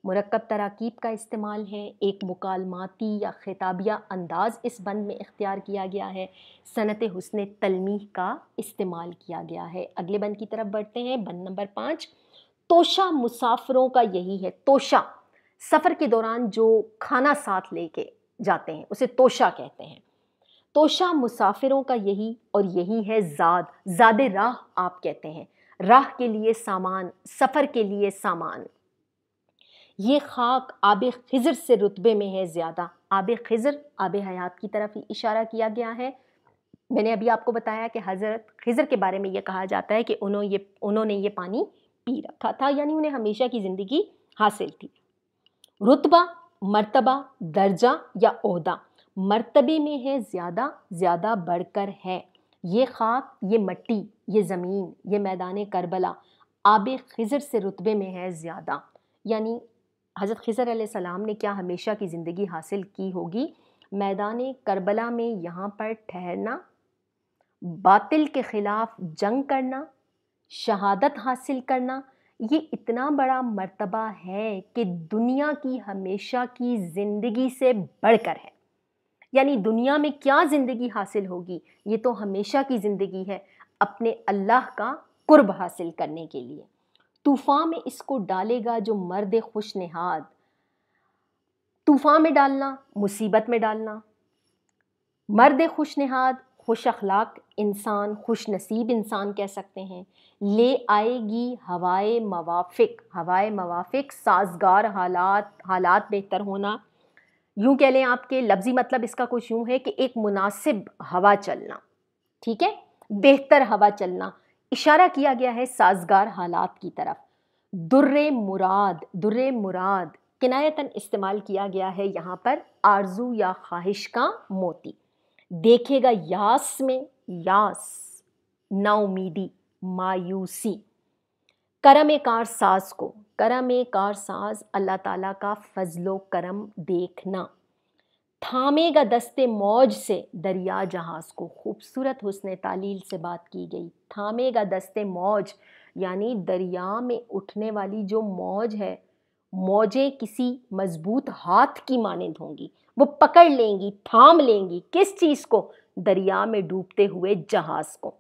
मरकब तराकीब का इस्तेमाल है एक मकालमाती या खिताबिया अंदाज इस बंद में इख्तियार किया गया है सनत हसन तलमीह का इस्तेमाल किया गया है अगले बंद की तरफ बढ़ते हैं बंद नंबर पाँच तोशा मुसाफरों का यही है तोशा सफ़र के दौरान जो खाना साथ लेके जाते हैं उसे तोशा कहते हैं तोशा मुसाफिरों का यही और यही है ज़ाद ज़ाद राह आप कहते हैं राह के लिए सामान सफ़र के लिए सामान ये खाक आब खज़र से रुतबे में है ज़्यादा आब खज़र आब हयात की तरफ ही इशारा किया गया है मैंने अभी आपको बताया कि हज़रत खज़र के बारे में ये कहा जाता है कि उन्होंने ये उन्होंने ये पानी पी रखा था यानी उन्हें हमेशा की ज़िंदगी हासिल थी रुतबा मर्तबा दर्जा या अहदा मर्तबे में है ज़्यादा ज़्यादा बढ़कर है ये खाक ये मट्टी ये ज़मीन ये मैदान करबला आब खज़र से रुतबे में है ज़्यादा यानी हज़रत खज़र सलाम ने क्या हमेशा की ज़िंदगी हासिल की होगी मैदान करबला में यहाँ पर ठहरना बातिल के ख़िलाफ़ जंग करना शहादत हासिल करना ये इतना बड़ा मर्तबा है कि दुनिया की हमेशा की ज़िंदगी से बढ़कर है यानी दुनिया में क्या ज़िंदगी हासिल होगी ये तो हमेशा की ज़िंदगी है अपने अल्लाह का कुर्ब हासिल करने के लिए तूफ़ान में इसको डालेगा जो मर्द खुश नहाद तूफ़ान में डालना मुसीबत में डालना मर्द खुश नहाद खुश अखलाक इंसान खुश नसीब इंसान कह सकते हैं ले आएगी हवाए मवाफिक हवाए मवाफिक साजगार हालात हालात बेहतर होना यूँ कह लें आपके लफ्ज़ी मतलब इसका कुछ यूँ है कि एक मुनासिब हवा चलना ठीक है बेहतर हवा चलना इशारा किया गया है साजगार हालात की तरफ दुर्र मुराद दुर्र मुराद किनायतन इस्तेमाल किया गया है यहाँ पर आरजू या ख्वाहिश का मोती देखेगा यास में यास नाउमीदी मायूसी करम कार साज को करम कार साज अल्लाह ताला का फजलो करम देखना थामेगा दस्ते मौज से दरिया जहाज़ को खूबसूरत हुसन तालील से बात की गई थामेगा दस्ते मौज यानी दरिया में उठने वाली जो मौज है मौजें किसी मजबूत हाथ की मानंद होंगी वो पकड़ लेंगी थाम लेंगी किस चीज़ को दरिया में डूबते हुए जहाज़ को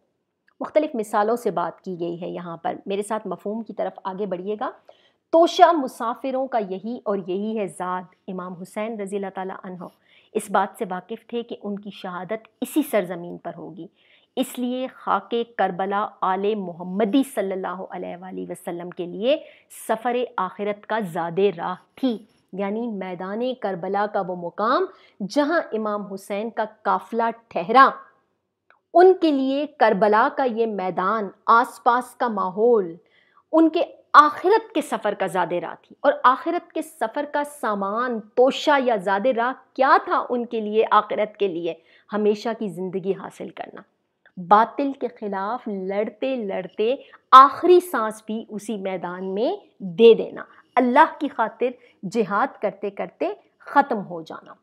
मुख्तलिफ़ मिसालों से बात की गई है यहाँ पर मेरे साथ मफहम की तरफ आगे बढ़िएगा तोशा मुसाफिरों का यही और यही है ज़ाद इमाम हुसैन रज़ी अल्लाह इस बात से वाकिफ़ थे कि उनकी शहादत इसी सरजमीन पर होगी इसलिए खाक करबला आले मोहम्मदी सल्लल्लाहु अलैहि वसल्लम के लिए सफ़र आखिरत का ज्यादा राह थी यानी मैदान करबला का वो मुकाम जहां इमाम हुसैन का काफिला ठहरा उनके लिए करबला का ये मैदान आसपास का माहौल उनके आखिरत के सफ़र का ज़्यादा राह थी और आखिरत के सफ़र का सामान तोशा या ज़्यादा राह क्या था उनके लिए आखिरत के लिए हमेशा की ज़िंदगी हासिल करना बातिल के ख़िलाफ़ लड़ते लड़ते आखिरी सांस भी उसी मैदान में दे देना अल्लाह की खातिर जिहाद करते करते ख़त्म हो जाना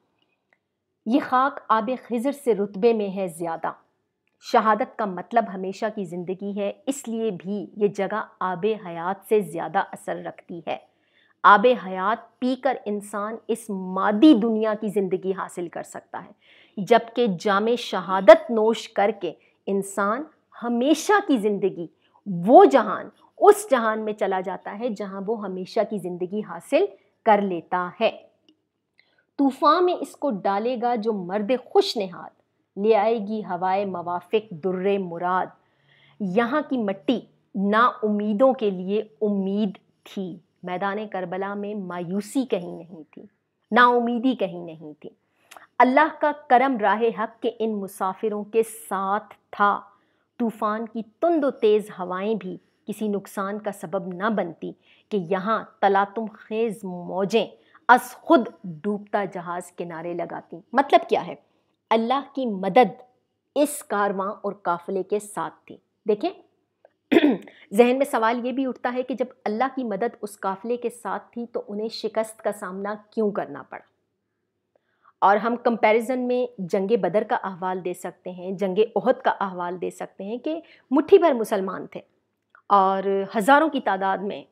ये खाक आब खज़र से रुतबे में है ज़्यादा शहादत का मतलब हमेशा की ज़िंदगी है इसलिए भी ये जगह आब हयात से ज़्यादा असर रखती है आब हयात पी कर इंसान इस मादी दुनिया की ज़िंदगी हासिल कर सकता है जबकि जाम शहादत नोश करके इंसान हमेशा की ज़िंदगी वो जहान उस जहान में चला जाता है जहां वो हमेशा की ज़िंदगी हासिल कर लेता है तूफ़ान में इसको डालेगा जो मर्द खुश नहाल ले आएगी हवाए मवाफिक दुर्र मुराद यहाँ की मट्टी ना उम्मीदों के लिए उम्मीद थी मैदान करबला में मायूसी कहीं नहीं थी नाउमीदी कहीं नहीं थी अल्लाह का करम राह हक के इन मुसाफिरों के साथ था तूफ़ान की तुंद तेज़ हवाएं भी किसी नुकसान का सबब ना बनती कि यहाँ तलातुम खेज मौजें अस खुद डूबता जहाज़ किनारे लगाती मतलब क्या है अल्लाह की मदद इस कारवां और काफ़िले के साथ थी देखें <clears throat> जहन में सवाल ये भी उठता है कि जब अल्लाह की मदद उस काफ़िले के साथ थी तो उन्हें शिकस्त का सामना क्यों करना पड़ा और हम कंपैरिजन में जंग बदर का अहवाल दे सकते हैं जंग ओहद का अहवाल दे सकते हैं कि मुट्ठी भर मुसलमान थे और हज़ारों की तादाद में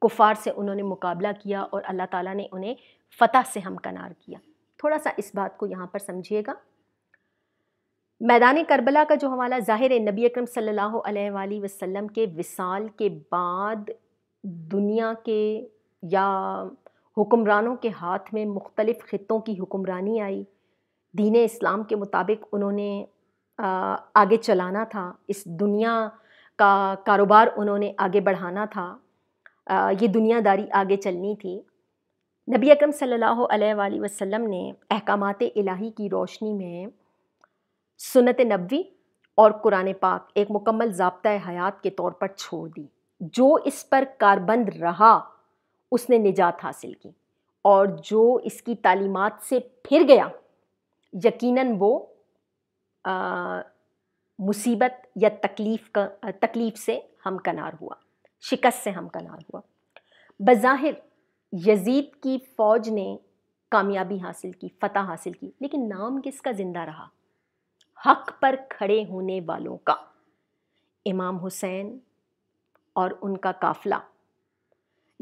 कुफार से उन्होंने मुकाबला किया और अल्लाह ताला ने उन्हें फ़तह से हमकनार किया थोड़ा सा इस बात को यहाँ पर समझिएगा मैदान करबला का जो हमारा ज़ाहिर है नबी अक्रम सल वसम के विसाल के बाद दुनिया के या हुक्मरानों के हाथ में मुख्तलिफ़ ख़ों की हुक्मरानी आई दीन इस्लाम के मुताबिक उन्होंने आगे चलाना था इस दुनिया का कारोबार उन्होंने आगे बढ़ाना था ये दुनियादारी आगे चलनी थी नबी अक्रम सल्लल्लाहु वसम ने अहकाम इलाही की रोशनी में सुनत नबी और कुरान पाक एक मुकम्मल जबता हयात के तौर पर छोड़ दी जो इस पर कारबंद रहा उसने निजात हासिल की और जो इसकी तालीमत से फिर गया यकीनन वो आ, मुसीबत या तकलीफ़ का तकलीफ़ से हम कनार हुआ शिकस्त से हम कनार हुआ बज़ाहिर यजीद की फ़ौज ने कामयाबी हासिल की फ़तह हासिल की लेकिन नाम किसका ज़िंदा रहा हक पर खड़े होने वालों का इमाम हुसैन और उनका काफला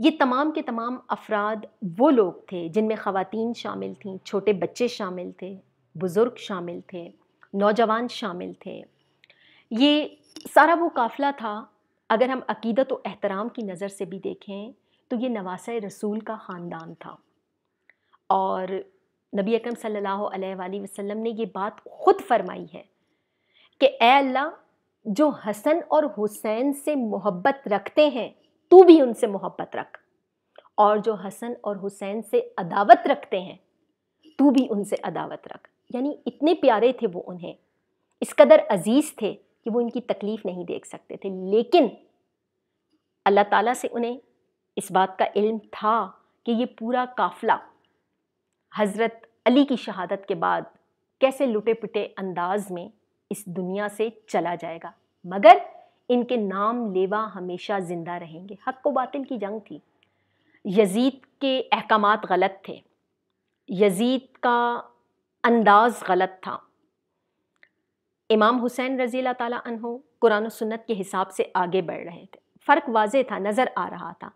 ये तमाम के तमाम अफराद वो लोग थे जिनमें ख़वातीन शामिल थीं छोटे बच्चे शामिल थे बुज़ुर्ग शामिल थे नौजवान शामिल थे ये सारा वो काफ़िला था अगर हम अकीदत व एहतराम की नज़र से भी देखें तो ये नवासा रसूल का ख़ानदान था और नबी अकरम सल्लल्लाहु अलैहि वसल्लम ने ये बात ख़ुद फरमाई है कि ए अल्लाह जो हसन और हुसैन से मोहब्बत रखते हैं तू भी उनसे मोहब्बत रख और जो हसन और हुसैन से अदावत रखते हैं तू भी उनसे अदावत रख यानी इतने प्यारे थे वो उन्हें इस कदर अजीज़ थे कि वो इनकी तकलीफ़ नहीं देख सकते थे लेकिन अल्लाह ताला से उन्हें इस बात का इल्म था कि ये पूरा काफ़िला हज़रत अली की शहादत के बाद कैसे लुटे पुटे अंदाज में इस दुनिया से चला जाएगा मगर इनके नाम लेवा हमेशा ज़िंदा रहेंगे हक को बातिल की जंग थी यजीद के अहकाम गलत थे यजीद का अंदाज़ गलत था इमाम हुसैन रज़ी तुरान कुरान सुन्नत के हिसाब से आगे बढ़ रहे थे फ़र्क वाज था नज़र आ रहा था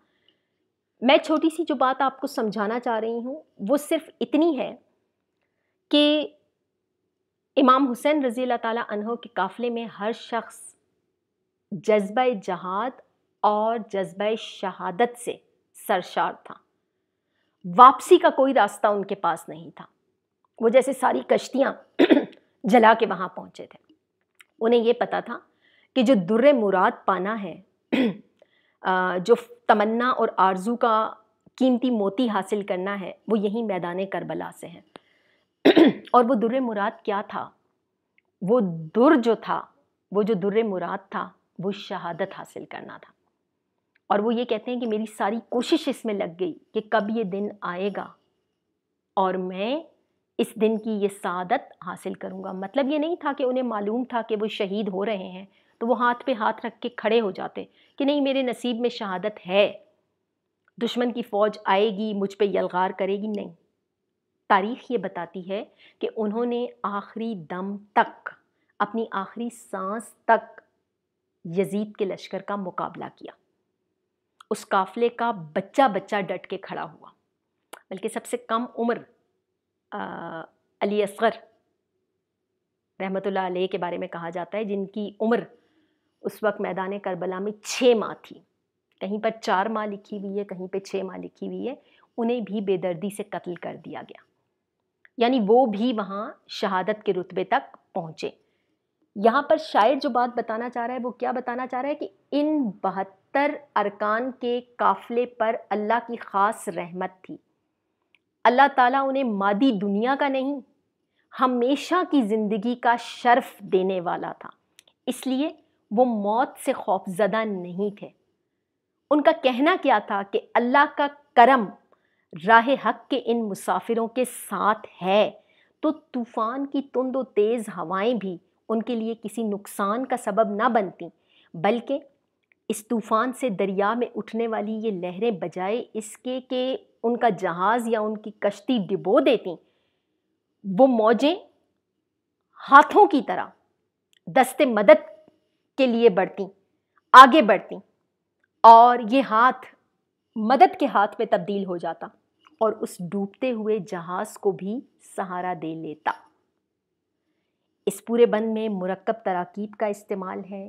मैं छोटी सी जो बात आपको समझाना चाह रही हूँ वो सिर्फ इतनी है कि इमाम हुसैन रज़ी अल्लाह तहों के काफ़िले में हर शख्स जज्ब जहाद और जज्ब शहादत से सरशार था वापसी का कोई रास्ता उनके पास नहीं था वो जैसे सारी कश्तियाँ <clears throat> जला के वहाँ पहुँचे थे उन्हें ये पता था कि जो दुर्र मुराद पाना है <clears throat> जो तमन्ना और आरजू का कीमती मोती हासिल करना है वो यही मैदान करबला से है <clears throat> और वो दुर्र मुराद क्या था वो दुर जो था वो जो दुर्र मुराद था वो शहादत हासिल करना था और वो ये कहते हैं कि मेरी सारी कोशिश इसमें लग गई कि कब ये दिन आएगा और मैं इस दिन की ये सादत हासिल करूँगा मतलब ये नहीं था कि उन्हें मालूम था कि वो शहीद हो रहे हैं तो वो हाथ पे हाथ रख के खड़े हो जाते कि नहीं मेरे नसीब में शहादत है दुश्मन की फ़ौज आएगी मुझ पर यलगार करेगी नहीं तारीख ये बताती है कि उन्होंने आखिरी दम तक अपनी आखिरी सांस तक यजीद के लश्कर का मुकाबला किया उस काफ़ले का बच्चा बच्चा डट के खड़ा हुआ बल्कि सबसे कम उम्र अली असगर रहमतुल्लाह अलैह के बारे में कहा जाता है जिनकी उम्र उस वक्त मैदान करबला में छः माँ थी कहीं पर चार माँ लिखी हुई है कहीं पर छः माँ लिखी हुई है उन्हें भी बेदर्दी से कत्ल कर दिया गया यानी वो भी वहाँ शहादत के रुतबे तक पहुँचे यहाँ पर शायर जो बात बताना चाह रहा है वो क्या बताना चाह रहा है कि इन बहत्तर अरकान के काफले पर अल्लाह की ख़ास रहमत थी अल्लाह ताला उन्हें मादी दुनिया का नहीं हमेशा की ज़िंदगी का शर्फ देने वाला था इसलिए वो मौत से खौफजदा नहीं थे उनका कहना क्या था कि अल्लाह का करम राह हक के इन मुसाफिरों के साथ है तो तूफ़ान की तुंदो तेज़ हवाएं भी उनके लिए किसी नुकसान का सबब ना बनती बल्कि इस तूफ़ान से दरिया में उठने वाली ये लहरें बजाय इसके के उनका जहाज़ या उनकी कश्ती डिबो देती वो मौजें हाथों की तरह दस्ते मदद के लिए बढ़ती आगे बढ़ती और ये हाथ मदद के हाथ में तब्दील हो जाता और उस डूबते हुए जहाज़ को भी सहारा दे लेता इस पूरे बंद में मुरक्कब तराकीब का इस्तेमाल है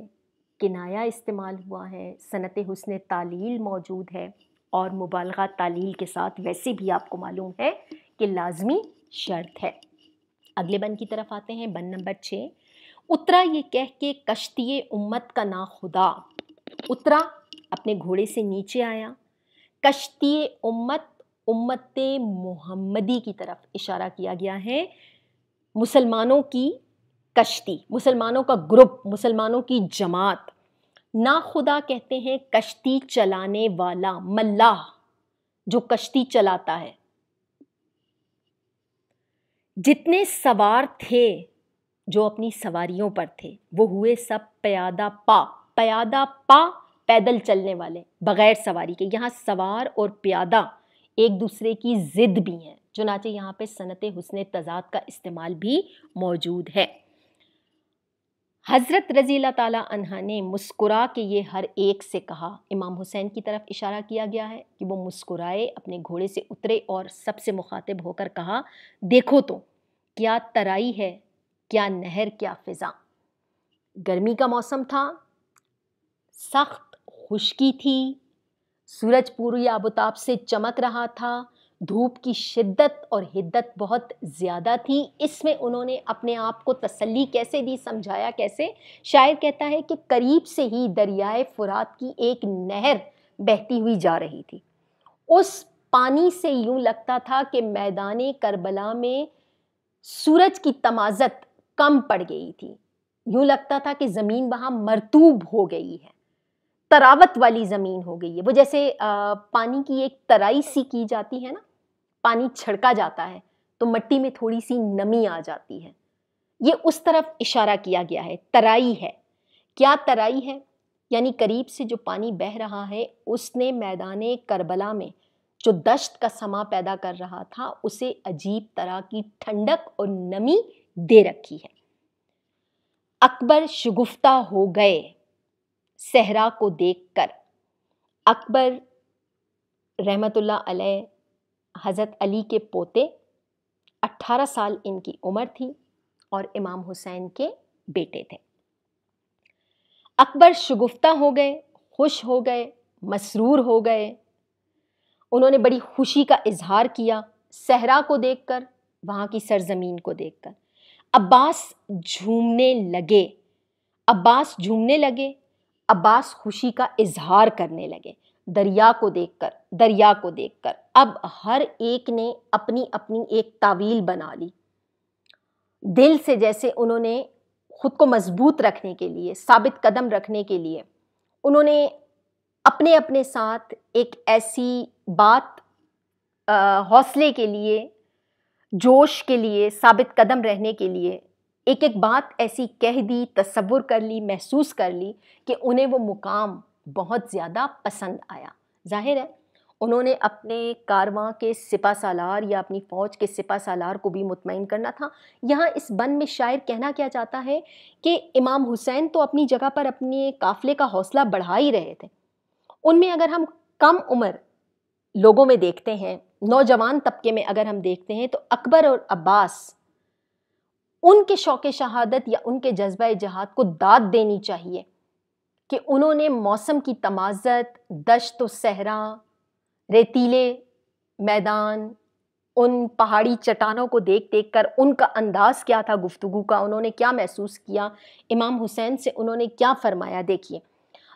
किनाया इस्तेमाल हुआ है सनत हुसन तालील मौजूद है और मुबालगा तालील के साथ वैसे भी आपको मालूम है कि लाजमी शर्त है अगले बन की तरफ आते हैं बन नंबर छः उतरा ये कह के कश्ती उम्मत का ना खुदा उतरा अपने घोड़े से नीचे आया कश्ती उम्मत उम्मत मोहम्मदी की तरफ इशारा किया गया है मुसलमानों की कश्ती मुसलमानों का ग्रुप मुसलमानों की जमात ना खुदा कहते हैं कश्ती चलाने वाला मल्लाह जो कश्ती चलाता है जितने सवार थे जो अपनी सवारियों पर थे वो हुए सब प्यादा पा प्यादा पा पैदल चलने वाले बग़ैर सवारी के यहाँ सवार और प्यादा एक दूसरे की ज़िद भी हैं चुनाचे यहाँ पे सनत हुसन तजाद का इस्तेमाल भी मौजूद है हज़रत रज़ी तह ने मुस्कुरा के ये हर एक से कहा इमाम हुसैन की तरफ इशारा किया गया है कि वो मुस्कुराए अपने घोड़े से उतरे और सबसे मुखातिब होकर कहा देखो तो क्या तराई है क्या नहर क्या फिज़ा गर्मी का मौसम था सख्त खुश्की थी सूरज पूरी आबोताब से चमक रहा था धूप की शिद्दत और हिद्दत बहुत ज़्यादा थी इसमें उन्होंने अपने आप को तसल्ली कैसे दी समझाया कैसे शायर कहता है कि करीब से ही दरियाए फुरात की एक नहर बहती हुई जा रही थी उस पानी से यूं लगता था कि मैदान करबला में सूरज की तमाजत कम पड़ गई थी यूं लगता था कि ज़मीन वहाँ मरतूब हो गई है तरावत वाली ज़मीन हो गई है वो जैसे पानी की एक तराई सी की जाती है ना पानी छिड़का जाता है तो मिट्टी में थोड़ी सी नमी आ जाती है ये उस तरफ इशारा किया गया है तराई है क्या तराई है यानी करीब से जो पानी बह रहा है उसने मैदान करबला में जो दश्त का समा पैदा कर रहा था उसे अजीब तरह की ठंडक और नमी दे रखी है अकबर शगुफ्ता हो गए सहरा को देखकर अकबर रहमतुल्ला अलैह हज़रत अली के पोते 18 साल इनकी उम्र थी और इमाम हुसैन के बेटे थे अकबर शगुफ्ता हो गए खुश हो गए मसरूर हो गए उन्होंने बड़ी खुशी का इजहार किया सहरा को देखकर वहाँ की सरजमीन को देखकर अब्बास झूमने लगे अब्बास झूमने लगे अब्बास खुशी का इजहार करने लगे दरिया को देखकर दरिया को देखकर अब हर एक ने अपनी अपनी एक तावील बना ली दिल से जैसे उन्होंने खुद को मजबूत रखने के लिए साबित कदम रखने के लिए उन्होंने अपने अपने साथ एक ऐसी बात हौसले के लिए जोश के लिए साबित कदम रहने के लिए एक एक बात ऐसी कह दी तस्वुर कर ली महसूस कर ली कि उन्हें वो मुकाम बहुत ज़्यादा पसंद आया जाहिर है उन्होंने अपने कारवां के सिपा सालार या अपनी फ़ौज के सिपा सालार को भी मुतमिन करना था यहाँ इस बन में शायर कहना क्या चाहता है कि इमाम हुसैन तो अपनी जगह पर अपने काफ़िले का हौसला बढ़ा ही रहे थे उनमें अगर हम कम उम्र लोगों में देखते हैं नौजवान तबके में अगर हम देखते हैं तो अकबर और अब्बास उनके शौक शहादत या उनके जज्बा जहाद को दाद देनी चाहिए कि उन्होंने मौसम की तमाजत दश्त व सहरा रेतीले मैदान उन पहाड़ी चट्टानों को देख देख कर उनका अंदाज़ क्या था गुफ्तु का उन्होंने क्या महसूस किया इमाम हुसैन से उन्होंने क्या फरमाया देखिए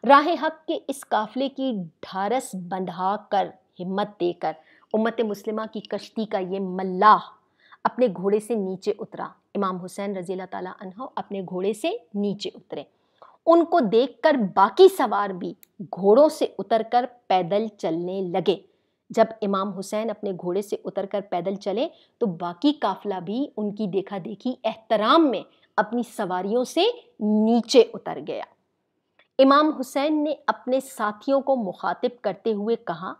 राह हक के इस काफ़िले की ढारस बंधा कर हिम्मत देकर उम्मत मुस्लिमा की कश्ती का ये मल्लाह अपने घोड़े से नीचे उतरा इमाम हुसैन रजील ताला अपने घोड़े से नीचे उतरे उनको देखकर बाकी सवार भी घोड़ों से उतरकर पैदल चलने लगे जब इमाम हुसैन अपने घोड़े से उतरकर पैदल चले तो बाकी काफिला भी उनकी देखा देखी एहतराम में अपनी सवारियों से नीचे उतर गया इमाम हुसैन ने अपने साथियों को मुखातिब करते हुए कहा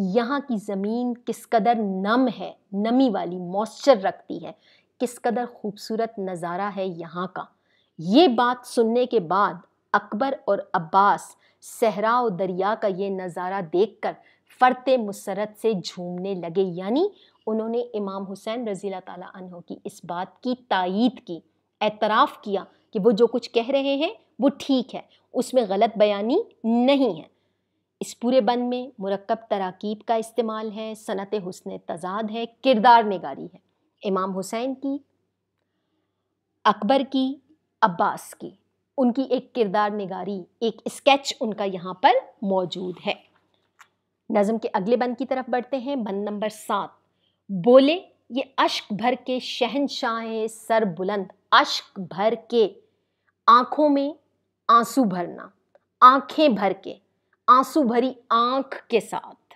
यहाँ की ज़मीन किस कदर नम है नमी वाली मॉइस्चर रखती है किस कदर खूबसूरत नज़ारा है यहाँ का ये बात सुनने के बाद अकबर और अब्बास सहरा और दरिया का ये नज़ारा देख कर फ़र्त मुसरत से झूमने लगे यानी उन्होंने इमाम हुसैन रज़ी तहों की इस बात की तायद की एतराफ़ किया कि वो जो कुछ कह रहे हैं वो ठीक है उसमें गलत बयानी नहीं है इस पूरे बंद में मुरक्कब तराकीब का इस्तेमाल है सनत हुसन तजाद है किरदार नगारी है इमाम हुसैन की अकबर की अब्बास की उनकी एक किरदार नगारी एक स्केच उनका यहाँ पर मौजूद है नज़म के अगले बंद की तरफ बढ़ते हैं बंद नंबर सात बोले ये अश्क भर के शहनशाह सर बुलंद अश्क भर के आँखों में आंसू भरना आँखें भर के आंसू भरी आंख के साथ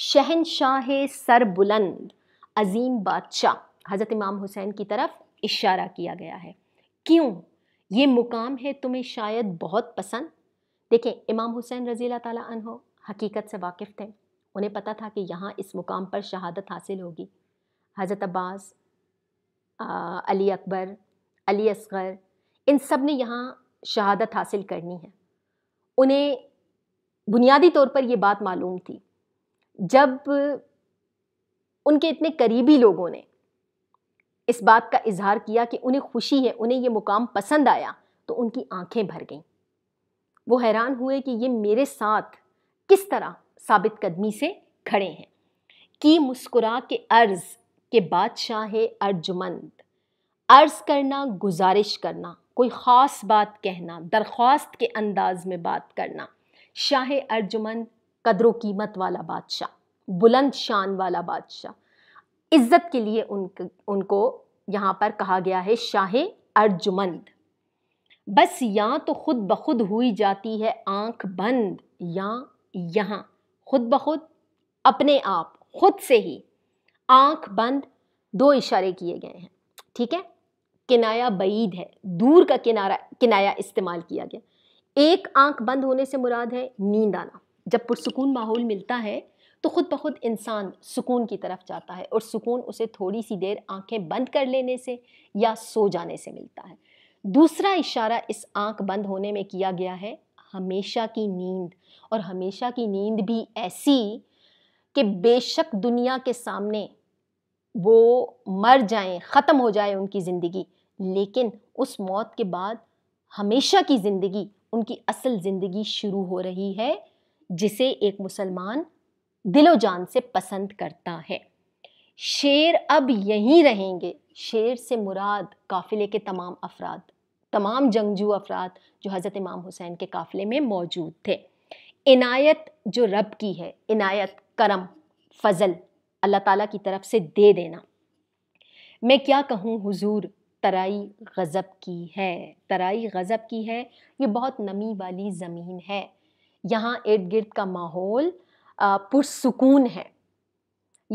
शहनशाह सर बुलंद अजीम बादशाह हज़रत इमाम हुसैन की तरफ इशारा किया गया है क्यों ये मुकाम है तुम्हें शायद बहुत पसंद देखें इमाम हुसैन रज़ी तहो हकीकत से वाकिफ़ थे उन्हें पता था कि यहाँ इस मुकाम पर शहादत हासिल होगी हज़रत अब्बास अली अकबर अली असगर इन सब ने यहाँ शहादत हासिल करनी है उन्हें बुनियादी तौर पर ये बात मालूम थी जब उनके इतने करीबी लोगों ने इस बात का इजहार किया कि उन्हें खुशी है उन्हें ये मुकाम पसंद आया तो उनकी आंखें भर गईं वो हैरान हुए कि ये मेरे साथ किस तरह साबित कदमी से खड़े हैं कि मुस्कुरा के अर्ज़ के बादशाह है अर्जुमंद अर्ज़ करना गुजारिश करना कोई ख़ास बात कहना दरख्वास्त के अंदाज में बात करना शाह अर्जुमन कदर कीमत वाला बादशाह बुलंद शान वाला बादशाह इज्जत के लिए उन उनको यहाँ पर कहा गया है शाह अर्जुमंद बस या तो खुद ब खुद हुई जाती है आंख बंद या यहाँ खुद ब खुद अपने आप खुद से ही आंख बंद दो इशारे किए गए हैं ठीक है किनाया बईद है दूर का किनारा किनाया इस्तेमाल किया गया एक आंख बंद होने से मुराद है नींद आना जब पुरसकून माहौल मिलता है तो ख़ुद ब खुद इंसान सुकून की तरफ जाता है और सुकून उसे थोड़ी सी देर आंखें बंद कर लेने से या सो जाने से मिलता है दूसरा इशारा इस आंख बंद होने में किया गया है हमेशा की नींद और हमेशा की नींद भी ऐसी कि बेशक दुनिया के सामने वो मर जाएं ख़त्म हो जाए उनकी ज़िंदगी लेकिन उस मौत के बाद हमेशा की ज़िंदगी उनकी असल ज़िंदगी शुरू हो रही है जिसे एक मुसलमान दिलो जान से पसंद करता है शेर अब यहीं रहेंगे शेर से मुराद काफ़िले के तमाम अफराद तमाम जंगजू अफराद जो हज़रत इमाम हुसैन के काफ़िले में मौजूद थे इनायत जो रब की है इनायत करम फ़ज़ल अल्लाह ताला की तरफ से दे देना मैं क्या कहूँ हुजूर तराई गज़ब की है तराई गज़ब की है ये बहुत नमी वाली ज़मीन है यहाँ इर्द गिर्द का माहौल पुरसकून है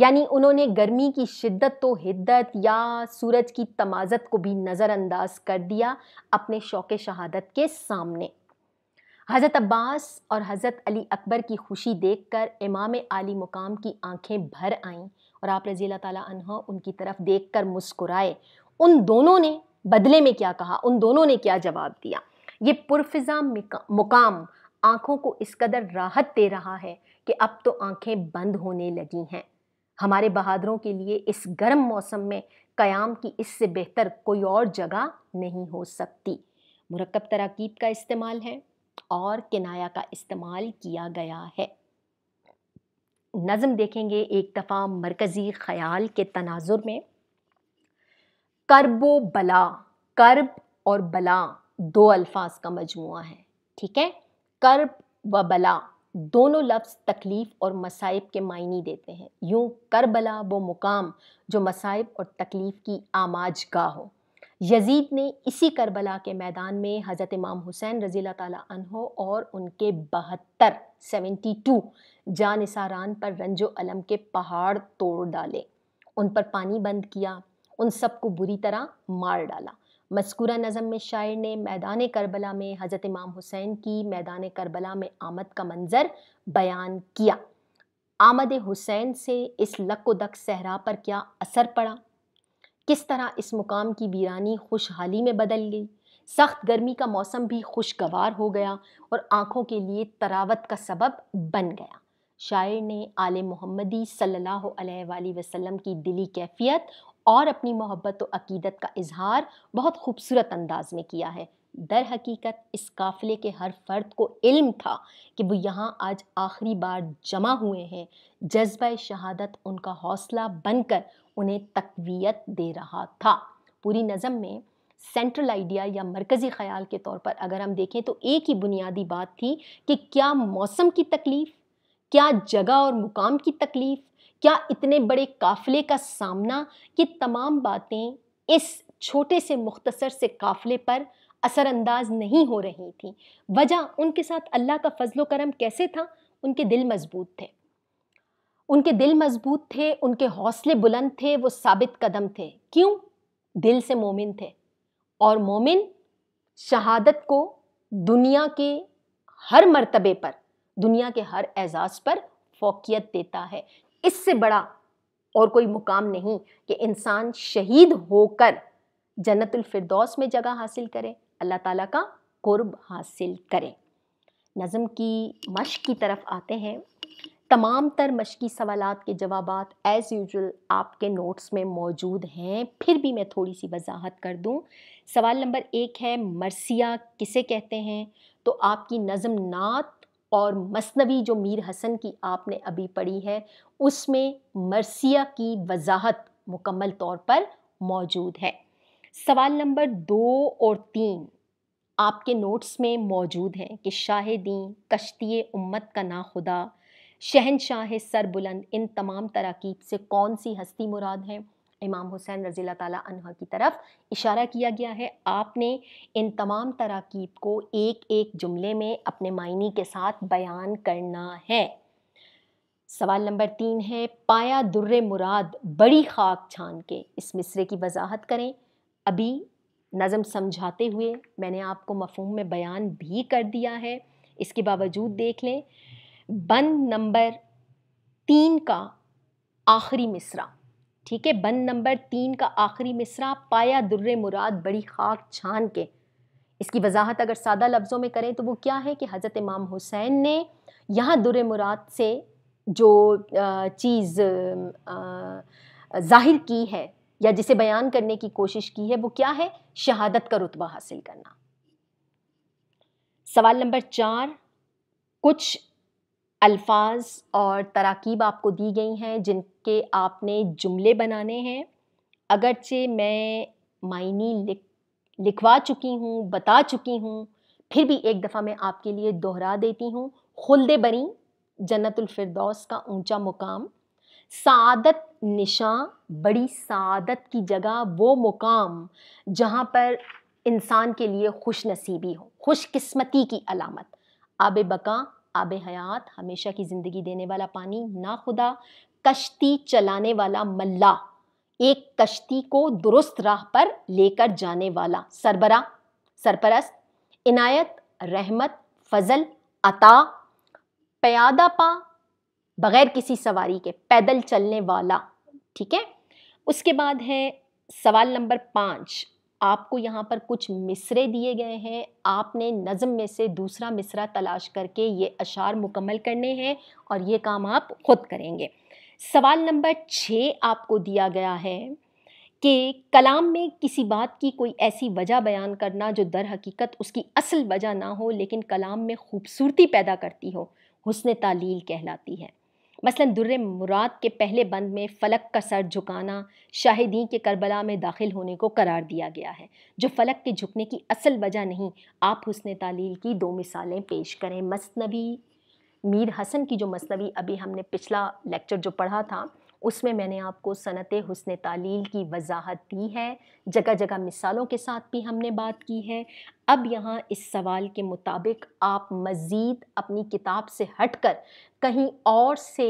यानी उन्होंने गर्मी की शिद्दत तो हिद्दत या सूरज की तमाजत को भी नज़रअंदाज कर दिया अपने शौक शहादत के सामने हज़रत अब्बास और हज़रत अली अकबर की खुशी देखकर इमाम आली मुकाम की आंखें भर आईं और आप रजील तन उनकी तरफ़ देख कर मुस्कुराए उन दोनों ने बदले में क्या कहा उन दोनों ने क्या जवाब दिया ये पुरफिज़ा मुकाम आंखों को इस कदर राहत दे रहा है कि अब तो आंखें बंद होने लगी हैं हमारे बहादुरों के लिए इस गर्म मौसम में क़याम की इससे बेहतर कोई और जगह नहीं हो सकती मुरकब तरकीब का इस्तेमाल है और किनाया का इस्तेमाल किया गया है नज़म देखेंगे एक दफ़ा मरकज़ी ख़याल के तनाजुर में कर्बो बला कर्ब और बला दो अल्फाज का मजमु है ठीक है कर्ब व बला दोनों लफ्ज़ तकलीफ़ और मसाइब के मायने देते हैं यूँ करबला वो मुकाम जो मसाइब और तकलीफ़ की आमाज गाह हो यजीद ने इसी करबला के मैदान में हज़रत इमाम हुसैन रज़ी तहो और उनके बहत्तर सेवेंटी टू जानसारान पर रंजो अलम के पहाड़ तोड़ डाले उन पर पानी बंद किया उन सबको बुरी तरह मार डाला मस्कूरा नज़म में शायर ने मैदान करबला में हज़रत इमाम हुसैन की मैदान करबला में आमद का मंज़र बयान किया आमद हुसैन से इस लक दक सहरा पर क्या असर पड़ा किस तरह इस मुकाम की वीरानी खुशहाली में बदल गई सख्त गर्मी का मौसम भी खुशगवार हो गया और आँखों के लिए तरावत का सबब बन गया शायर ने आल मोहम्मदी सल्लल्लाहु अलैहि वसल्लम की दिली कैफियत और अपनी मोहब्बत व तो अकीदत का इजहार बहुत खूबसूरत अंदाज में किया है दर हकीकत इस काफ़िले के हर फर्द को इल्म था कि वो यहाँ आज आखिरी बार जमा हुए हैं जज्बा शहादत उनका हौसला बनकर उन्हें तकवीत दे रहा था पूरी नज़म में सेंट्रल आइडिया या मरकज़ी ख्याल के तौर पर अगर हम देखें तो एक ही बुनियादी बात थी कि क्या मौसम की तकलीफ़ क्या जगह और मुकाम की तकलीफ़ क्या इतने बड़े काफ़िले का सामना ये तमाम बातें इस छोटे से मुख्तसर से काफ़िले पर असरअंदाज नहीं हो रही थी वजह उनके साथ अल्लाह का फजल करम कैसे था उनके दिल मजबूत थे उनके दिल मजबूत थे उनके हौसले बुलंद थे वो साबित कदम थे क्यों दिल से मोमिन थे और मोमिन शहादत को दुनिया के हर मर्तबे पर दुनिया के हर एजाज़ पर फोकियत देता है इससे बड़ा और कोई मुकाम नहीं कि इंसान शहीद होकर जन्नतुल फिरदौस में जगह हासिल करें अल्लाह ताला का कुर्ब हासिल करें नज़म की मश्क की तरफ आते हैं तमाम तर मशकी सवाल के जवाब एज़ यूजल आपके नोट्स में मौजूद हैं फिर भी मैं थोड़ी सी वजाहत कर दूँ सवाल नंबर एक है मरसिया किसे कहते हैं तो आपकी नज़म नात और मसनवी जो मीर हसन की आपने अभी पढ़ी है उसमें मरसिया की वजाहत मुकम्मल तौर पर मौजूद है सवाल नंबर दो और तीन आपके नोट्स में मौजूद हैं कि शाह दीन कश्ती उम्मत का ना खुदा शहनशाह सरबुलंद इन तमाम तरकीब से कौन सी हस्ती मुराद हैं इमाम हुसैन रज़ी तह की तरफ इशारा किया गया है आपने इन तमाम तराकीब को एक एक जुमले में अपने मायने के साथ बयान करना है सवाल नंबर तीन है पाया दुर्र मुराद बड़ी खाक छान के इस मिसरे की वजाहत करें अभी नज़म समझाते हुए मैंने आपको मफहम में बयान भी कर दिया है इसके बावजूद देख लें बंद नंबर तीन का आखिरी मिसरा ठीक है बंद नंबर तीन का आखिरी मिसरा पाया दुर्र मुराद बड़ी खाक छान के इसकी वजाहत अगर सादा लफ्ज़ों में करें तो वो क्या है कि हज़रत इमाम हुसैन ने यहाँ दुर मुराद से जो चीज़ ज़ाहिर की है या जिसे बयान करने की कोशिश की है वो क्या है शहादत का रुतबा हासिल करना सवाल नंबर चार कुछ अल्फाज और तराकीब आपको दी गई हैं जिनके आपने जुमले बनाने हैं अगरचे मैं मायने लिख लिखवा चुकी हूँ बता चुकी हूँ फिर भी एक दफ़ा मैं आपके लिए दोहरा देती हूँ खुलद बनी जन्नतफरदौस का ऊंचा मुकाम सादत निशां बड़ी सादत की जगह वो मुकाम जहाँ पर इंसान के लिए खुश नसीबी हो खुशकस्मती की अलामत आब बका आब हयात हमेशा की ज़िंदगी देने वाला पानी ना खुदा कश्ती चलाने वाला मल्ला एक कश्ती को दुरुस्त राह पर लेकर जाने वाला सरबरा सरपरस्त इनायत रहमत फजल अता प्यादा पा बग़ैर किसी सवारी के पैदल चलने वाला ठीक है उसके बाद है सवाल नंबर पाँच आपको यहाँ पर कुछ मिसरे दिए गए हैं आपने नज़म में से दूसरा मिसरा तलाश करके ये अशार मुकम्मल करने हैं और ये काम आप खुद करेंगे सवाल नंबर छः आपको दिया गया है कि कलाम में किसी बात की कोई ऐसी वजह बयान करना जो दर हकीकत उसकी असल वजह ना हो लेकिन कलाम में खूबसूरती पैदा करती हो हुसन तालील कहलाती है मसलन दुर्र मुराद के पहले बंद में फ़लक का सर झुकाना शाहिदी के करबला में दाखिल होने को करार दिया गया है जो फ़लक के झुकने की असल वजह नहीं आप हुसन तालील की दो मिसालें पेश करें मसनवी मीर हसन की जो मसनवी अभी हमने पिछला लेक्चर जो पढ़ा था उसमें मैंने आपको सनत हसन तालील की वजाहत दी है जगह जगह मिसालों के साथ भी हमने बात की है अब यहाँ इस सवाल के मुताबिक आप मज़ीद अपनी किताब से हट कर कहीं और से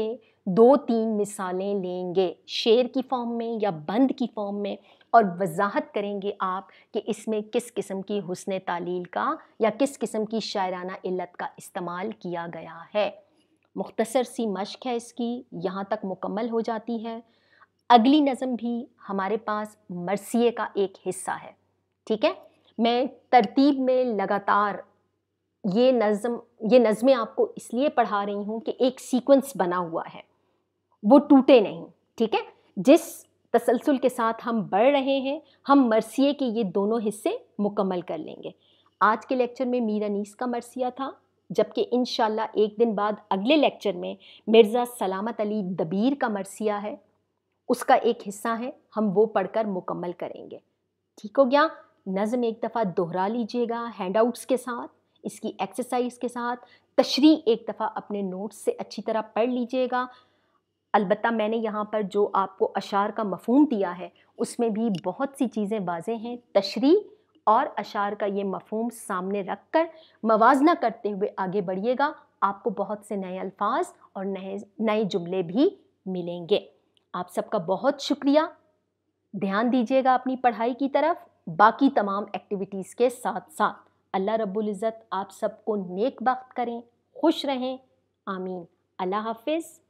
दो तीन मिसालें लेंगे शेर की फॉर्म में या बंद की फॉर्म में और वजाहत करेंगे आप कि इसमें किस किस्म की हसन तालील का या किस किस्म की शायराना इल्लत का इस्तेमाल किया गया है मुख्तसर सी मश्क है इसकी यहाँ तक मुकम्मल हो जाती है अगली नज़म भी हमारे पास मरसिए का एक हिस्सा है ठीक है मैं तरतीब में लगातार ये नज़म ये नज़में आपको इसलिए पढ़ा रही हूँ कि एक सीक्वेंस बना हुआ है वो टूटे नहीं ठीक है जिस तसलसल के साथ हम बढ़ रहे हैं हम मरसिए के ये दोनों हिस्से मुकम्मल कर लेंगे आज के लेक्चर में मीरा नीस का मरसिया था जबकि इन एक दिन बाद अगले लेक्चर में मिर्ज़ा सलामत अली दबीर का मरसिया है उसका एक हिस्सा है हम वो पढ़कर मुकम्मल करेंगे ठीक हो गया नज़म एक दफ़ा दोहरा लीजिएगा हैंडआउट्स के साथ इसकी एक्सरसाइज के साथ तशरी एक दफ़ा अपने नोट्स से अच्छी तरह पढ़ लीजिएगा अलबत्त मैंने यहाँ पर जो आपको अशार का मफहम दिया है उसमें भी बहुत सी चीज़ें वाजें हैं तशरी और अशार का ये मफहम सामने रख कर मवाजना करते हुए आगे बढ़िएगा आपको बहुत से नए अल्फाज और नए नए जुमले भी मिलेंगे आप सबका बहुत शुक्रिया ध्यान दीजिएगा अपनी पढ़ाई की तरफ बाकी तमाम एक्टिविटीज़ के साथ साथ अल्लाह रब्बुल इज़्ज़त आप सबको नेक वक्त करें खुश रहें आमीन अल्लाह हाफिज़